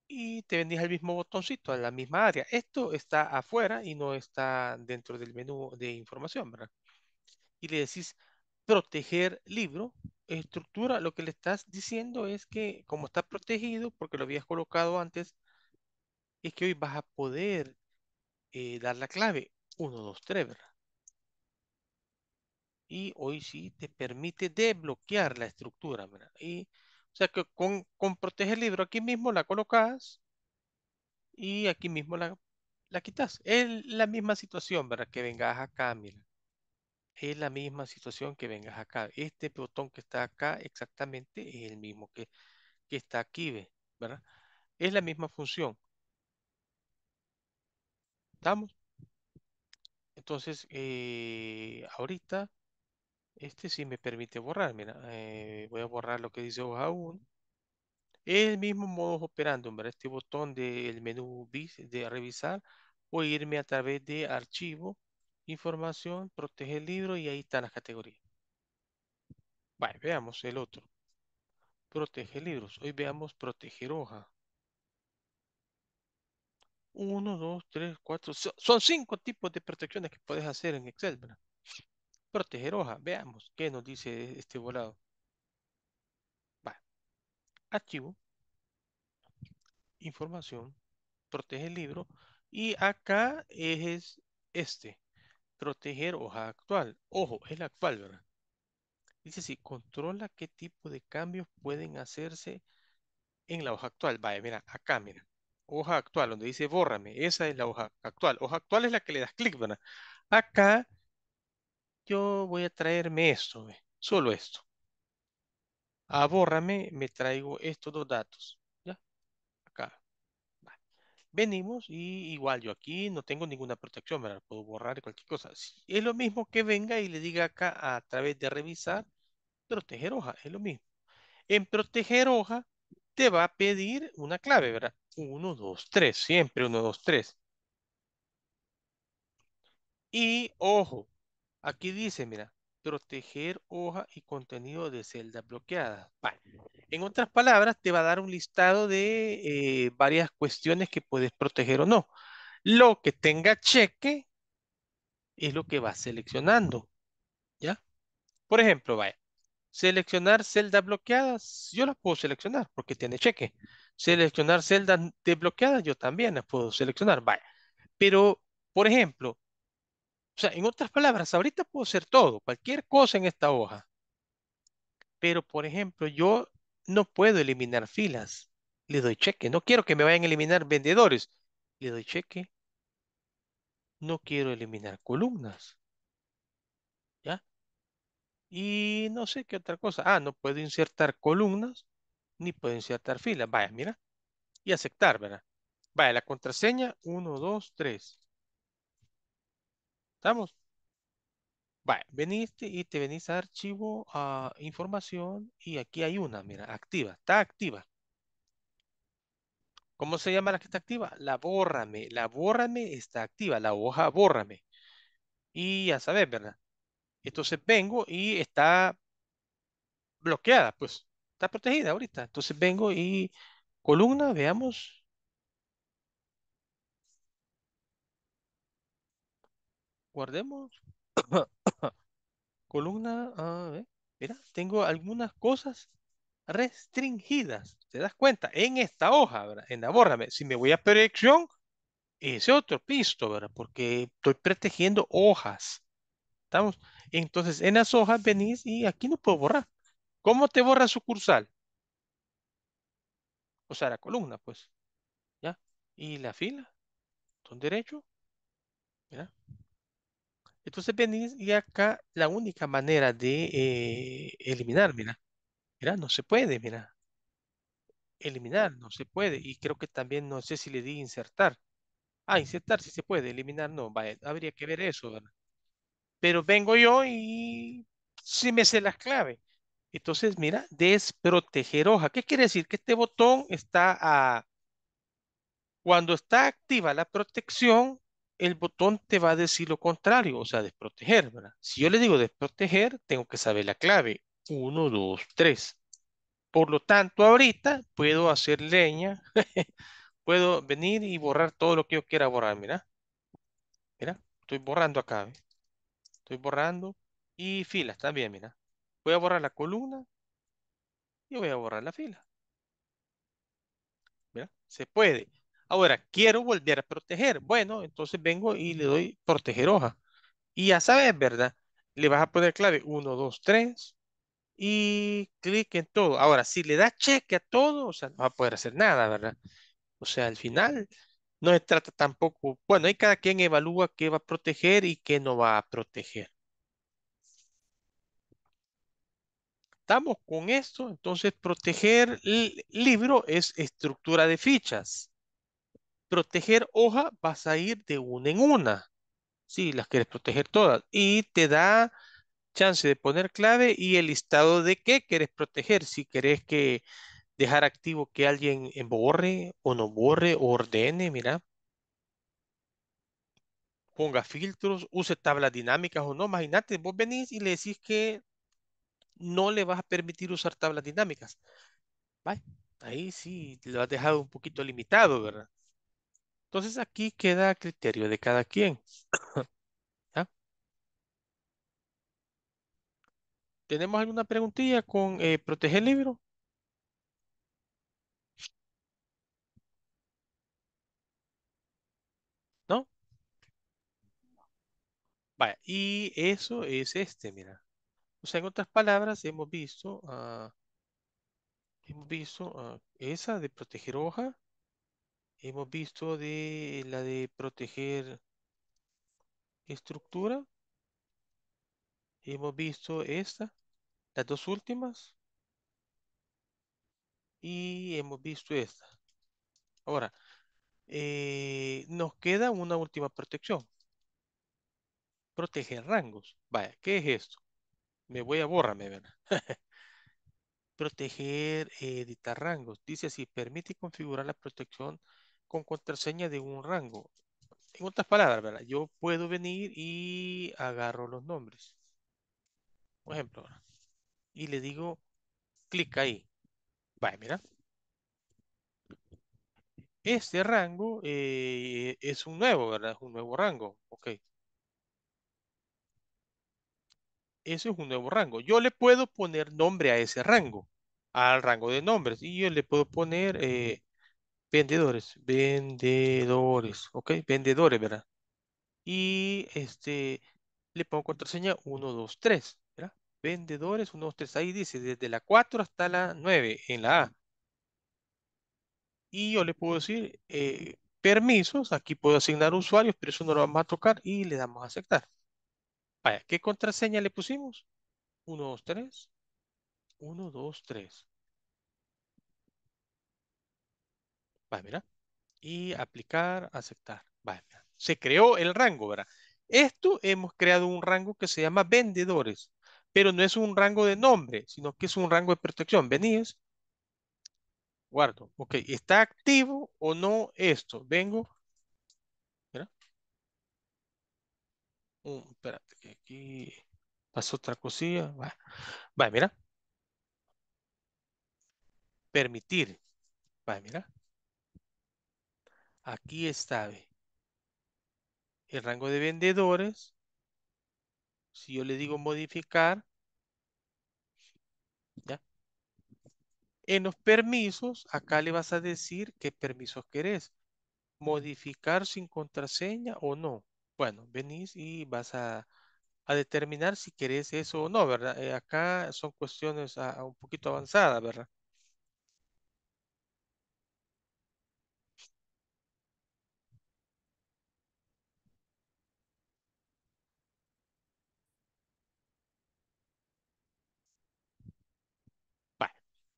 Speaker 1: y te vendís al mismo botoncito, a la misma área. Esto está afuera y no está dentro del menú de información, ¿verdad? Y le decís proteger libro, estructura, lo que le estás diciendo es que como está protegido, porque lo habías colocado antes, es que hoy vas a poder eh, dar la clave 1, 2, 3, ¿verdad? Y hoy sí te permite desbloquear la estructura, ¿verdad? Y o sea que con, protege el libro aquí mismo la colocas y aquí mismo la, quitas. Es la misma situación, ¿verdad? Que vengas acá, mira. Es la misma situación que vengas acá. Este botón que está acá exactamente es el mismo que, que está aquí, ¿verdad? Es la misma función. ¿Estamos? Entonces, eh, ahorita este sí me permite borrar. Mira, eh, voy a borrar lo que dice hoja 1. El mismo modo operando, Este botón del menú de revisar o irme a través de archivo, información, protege el libro y ahí están las categorías. Vale, veamos el otro. Protege libros. Hoy veamos proteger hoja. Uno, dos, tres, cuatro. Son cinco tipos de protecciones que puedes hacer en Excel, ¿verdad? Proteger hoja. Veamos qué nos dice este volado. Va. Archivo. Información. Protege el libro. Y acá es este. Proteger hoja actual. Ojo, es la actual, ¿verdad? Dice si controla qué tipo de cambios pueden hacerse en la hoja actual. Vaya, mira, acá, mira. Hoja actual, donde dice bórrame. Esa es la hoja actual. Hoja actual es la que le das clic, ¿verdad? Acá yo voy a traerme esto, solo esto. Ah, bórrame, me traigo estos dos datos. Acá. Venimos y igual yo aquí no tengo ninguna protección, ¿verdad? Puedo borrar cualquier cosa. Es lo mismo que venga y le diga acá a través de revisar, proteger hoja, es lo mismo. En proteger hoja te va a pedir una clave, ¿verdad? 1, 2, 3, siempre 1, 2, 3. Y ojo, Aquí dice, mira, proteger hoja y contenido de celdas bloqueadas. En otras palabras, te va a dar un listado de eh, varias cuestiones que puedes proteger o no. Lo que tenga cheque es lo que vas seleccionando. ¿Ya? Por ejemplo, vaya, seleccionar celdas bloqueadas, yo las puedo seleccionar porque tiene cheque. Seleccionar celdas desbloqueadas, yo también las puedo seleccionar, vaya. Pero, por ejemplo, o sea, en otras palabras, ahorita puedo hacer todo, cualquier cosa en esta hoja. Pero, por ejemplo, yo no puedo eliminar filas. Le doy cheque. No quiero que me vayan a eliminar vendedores. Le doy cheque. No quiero eliminar columnas. ¿Ya? Y no sé qué otra cosa. Ah, no puedo insertar columnas ni puedo insertar filas. Vaya, mira. Y aceptar, ¿verdad? Vaya, la contraseña 1, 2, 3. ¿Estamos? veniste y te venís a archivo, a información, y aquí hay una, mira, activa, está activa. ¿Cómo se llama la que está activa? La bórrame, la bórrame está activa, la hoja bórrame. Y ya sabes, ¿verdad? Entonces vengo y está bloqueada, pues, está protegida ahorita. Entonces vengo y columna, veamos, Guardemos. Columna, ver, mira, tengo algunas cosas restringidas. ¿Te das cuenta? En esta hoja, ¿verdad? En la bórrame. Si me voy a proyección, ese otro pisto, ¿verdad? Porque estoy protegiendo hojas. ¿Estamos? Entonces, en las hojas venís y aquí no puedo borrar. ¿Cómo te borra sucursal? O sea, la columna, pues. ¿Ya? Y la fila. Son derecho. verdad entonces y acá la única manera de eh, eliminar, mira. Mira, no se puede, mira. Eliminar, no se puede. Y creo que también, no sé si le di insertar. Ah, insertar sí se puede, eliminar no. habría que ver eso, ¿verdad? Pero vengo yo y sí me sé las claves. Entonces, mira, desproteger hoja. ¿Qué quiere decir? Que este botón está a... Cuando está activa la protección, el botón te va a decir lo contrario, o sea, desproteger, ¿verdad? Si yo le digo desproteger, tengo que saber la clave. Uno, dos, tres. Por lo tanto, ahorita puedo hacer leña, puedo venir y borrar todo lo que yo quiera borrar, mira. Mira, estoy borrando acá, estoy borrando y filas también, mira. Voy a borrar la columna y voy a borrar la fila. Mira, se puede. Ahora, quiero volver a proteger. Bueno, entonces vengo y le doy proteger hoja. Y ya sabes, ¿verdad? Le vas a poner clave 1, 2, 3 y clic en todo. Ahora, si le das cheque a todo, o sea, no va a poder hacer nada, ¿verdad? O sea, al final no se trata tampoco, bueno, ahí cada quien evalúa qué va a proteger y qué no va a proteger. Estamos con esto, entonces proteger el libro es estructura de fichas proteger hoja vas a ir de una en una. Si las quieres proteger todas. Y te da chance de poner clave y el listado de qué quieres proteger. Si querés que dejar activo que alguien borre o no borre o ordene, mira. Ponga filtros, use tablas dinámicas o no. Imagínate, vos venís y le decís que no le vas a permitir usar tablas dinámicas. Ahí sí, lo has dejado un poquito limitado, ¿verdad? Entonces aquí queda a criterio de cada quien. ¿Tenemos alguna preguntilla con eh, proteger libro? ¿No? Vaya, y eso es este, mira. O sea, en otras palabras, hemos visto, ah, hemos visto ah, esa de proteger hoja, Hemos visto la de proteger estructura. Hemos visto esta, las dos últimas. Y hemos visto esta. Ahora, eh, nos queda una última protección. Proteger rangos. Vaya, ¿qué es esto? Me voy a borrarme, ¿verdad? proteger, eh, editar rangos. Dice así, permite configurar la protección con contraseña de un rango. En otras palabras, ¿verdad? yo puedo venir y agarro los nombres. Por ejemplo, y le digo clic ahí. Vaya, mira. Este rango eh, es un nuevo, ¿verdad? Es un nuevo rango. Ok. Ese es un nuevo rango. Yo le puedo poner nombre a ese rango, al rango de nombres. Y yo le puedo poner eh, vendedores, vendedores, ok, vendedores, ¿verdad? Y este, le pongo contraseña 123, ¿verdad? Vendedores 123, ahí dice desde la 4 hasta la 9 en la A. Y yo le puedo decir eh, permisos, aquí puedo asignar usuarios, pero eso no lo vamos a tocar y le damos a aceptar. Vaya, ¿qué contraseña le pusimos? 123, 123, 3. Vale, mira. Y aplicar, aceptar. Se creó el rango, ¿verdad? Esto hemos creado un rango que se llama vendedores, pero no es un rango de nombre, sino que es un rango de protección. Venís, guardo. Ok, ¿está activo o no esto? Vengo. Mira. espérate, aquí pasó otra cosilla. Vale, mira. Permitir. Vale, mira. Aquí está, El rango de vendedores. Si yo le digo modificar, En los permisos, acá le vas a decir qué permisos querés. Modificar sin contraseña o no. Bueno, venís y vas a, a determinar si querés eso o no, ¿verdad? Eh, acá son cuestiones ah, un poquito avanzadas, ¿verdad?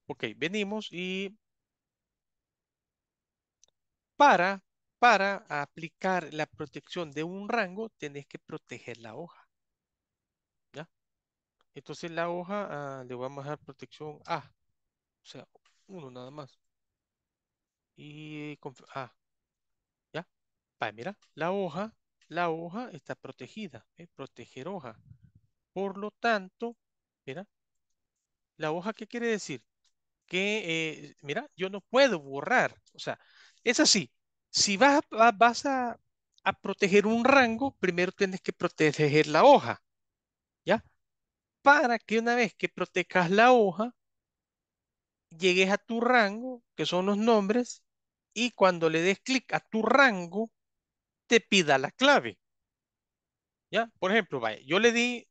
Speaker 1: Ok, venimos y para, para aplicar la protección de un rango, tenés que proteger la hoja. ¿Ya? Entonces la hoja ah, le vamos a dar protección A. O sea, uno nada más. Y A. ¿Ya? Vale, mira, la hoja, la hoja está protegida. ¿eh? Proteger hoja. Por lo tanto, mira, la hoja, ¿qué quiere decir? que, eh, mira, yo no puedo borrar. O sea, es así. Si vas, a, vas a, a, proteger un rango, primero tienes que proteger la hoja. ¿Ya? Para que una vez que protejas la hoja, llegues a tu rango, que son los nombres, y cuando le des clic a tu rango, te pida la clave. ¿Ya? Por ejemplo, vaya, yo le di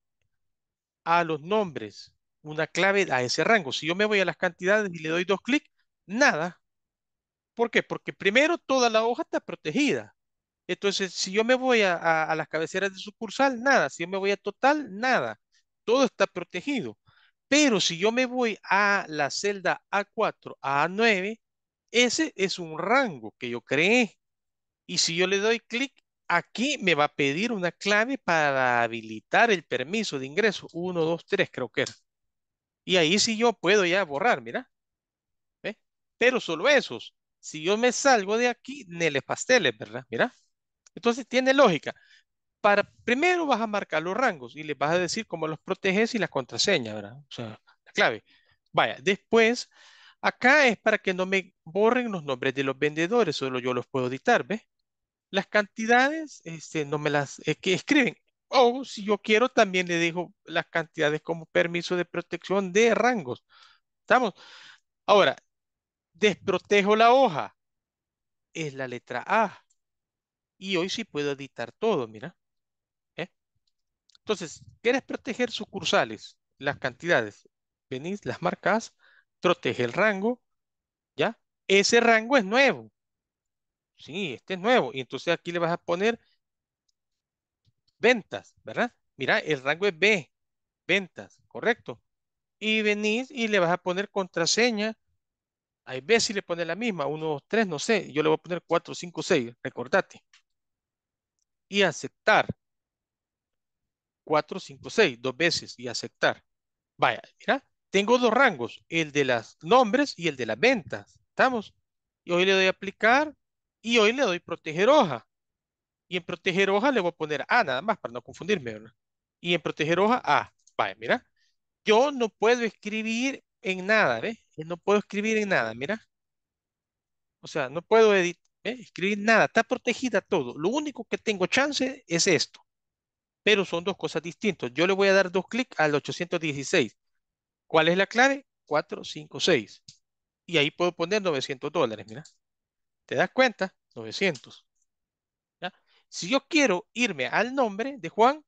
Speaker 1: a los nombres una clave a ese rango. Si yo me voy a las cantidades y le doy dos clics, nada. ¿Por qué? Porque primero toda la hoja está protegida. Entonces, si yo me voy a, las cabeceras de sucursal, nada. Si yo me voy a total, nada. Todo está protegido. Pero si yo me voy a la celda A4, a 4 a 9 ese es un rango que yo creé. Y si yo le doy clic, aquí me va a pedir una clave para habilitar el permiso de ingreso. Uno, 2, 3 creo que era. Y ahí sí yo puedo ya borrar, mira. Pero solo esos. Si yo me salgo de aquí, les pasteles, ¿verdad? Mira. Entonces tiene lógica. Para, primero vas a marcar los rangos y les vas a decir cómo los proteges y las contraseñas, ¿verdad? O sea, la clave. Vaya, después, acá es para que no me borren los nombres de los vendedores, solo yo los puedo editar, ¿ves? Las cantidades, este, no me las que escriben. O si yo quiero, también le dejo las cantidades como permiso de protección de rangos. ¿Estamos? Ahora, desprotejo la hoja. Es la letra A. Y hoy sí puedo editar todo, mira. ¿Eh? Entonces, ¿quieres proteger sucursales? Las cantidades. Venís, las marcas, protege el rango. ¿Ya? Ese rango es nuevo. Sí, este es nuevo. Y entonces aquí le vas a poner ventas, ¿verdad? Mira, el rango es B, ventas, correcto. Y venís y le vas a poner contraseña. Hay veces si le pone la misma, 1, 2, 3, no sé. Yo le voy a poner 4, 5, 6, recordate. Y aceptar. 4, 5, 6, dos veces y aceptar. Vaya, mira, tengo dos rangos, el de los nombres y el de las ventas. ¿Estamos? Y hoy le doy aplicar y hoy le doy proteger hoja. Y en proteger hoja le voy a poner A nada más para no confundirme, Y en proteger hoja A. Vaya, mira. Yo no puedo escribir en nada, ¿ves? Eh, no puedo escribir en nada, mira. O sea, no puedo editar escribir nada. Está protegida todo. Lo único que tengo chance es esto. Pero son dos cosas distintas. Yo le voy a dar dos clics al 816. ¿Cuál es la clave? 456. Y ahí puedo poner 900 dólares, mira. ¿Te das cuenta? 900. Si yo quiero irme al nombre de Juan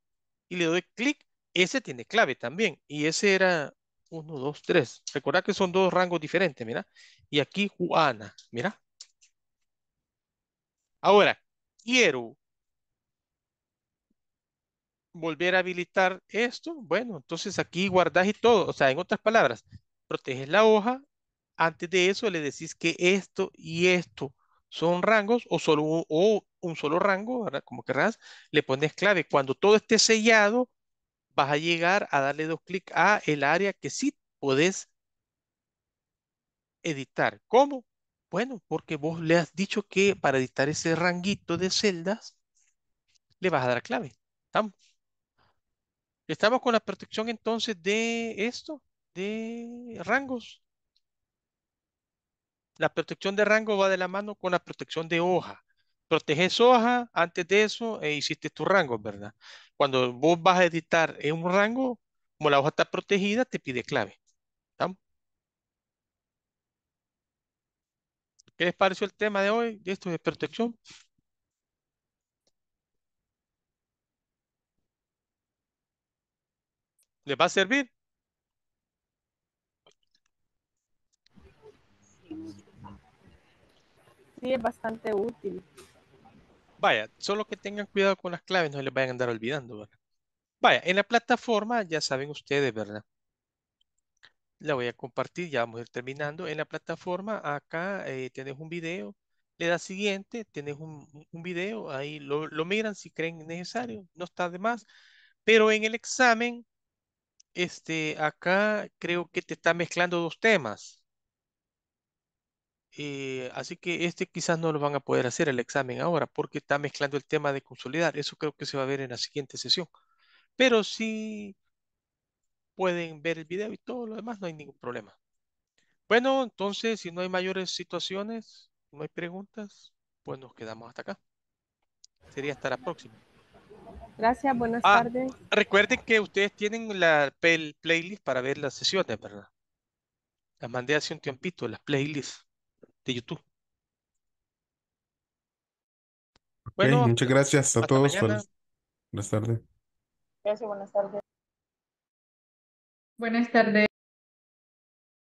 Speaker 1: y le doy clic, ese tiene clave también. Y ese era 1, 2, 3. Recordad que son dos rangos diferentes, mira. Y aquí Juana, mira. Ahora, quiero volver a habilitar esto. Bueno, entonces aquí guardas y todo. O sea, en otras palabras, proteges la hoja. Antes de eso le decís que esto y esto son rangos o solo un, o un solo rango, como querrás, le pones clave. Cuando todo esté sellado, vas a llegar a darle dos clics a el área que sí podés editar. ¿Cómo? Bueno, porque vos le has dicho que para editar ese ranguito de celdas, le vas a dar clave. ¿Estamos? Estamos con la protección entonces de esto, de rangos. La protección de rango va de la mano con la protección de hoja. Proteges hoja, antes de eso e hiciste tu rango, ¿verdad? Cuando vos vas a editar en un rango, como la hoja está protegida, te pide clave. ¿Qué les pareció el tema de hoy? de Esto de protección. ¿Les va a servir? sí es bastante útil. Vaya, solo que tengan cuidado con las claves, no les vayan a andar olvidando, ¿verdad? Vaya, en la plataforma, ya saben ustedes, ¿verdad? La voy a compartir, ya vamos a ir terminando. En la plataforma, acá eh, tenés un video, le das siguiente, tenés un, video, ahí lo, miran si creen necesario, no está de más. Pero en el examen, este, acá creo que te está mezclando dos temas. Eh, así que este quizás no lo van a poder hacer el examen ahora porque está mezclando el tema de consolidar. Eso creo que se va a ver en la siguiente sesión. Pero si pueden ver el video y todo lo demás, no hay ningún problema. Bueno, entonces, si no hay mayores situaciones, no hay preguntas, pues nos quedamos hasta acá. Sería hasta la próxima. Gracias, buenas ah, tardes. Recuerden que ustedes tienen la playlist para ver las sesiones, ¿verdad? Las mandé hace un tiempito, las playlists de YouTube. Bueno, muchas gracias a todos. por. buenas tardes. Gracias, buenas tardes. Buenas tardes.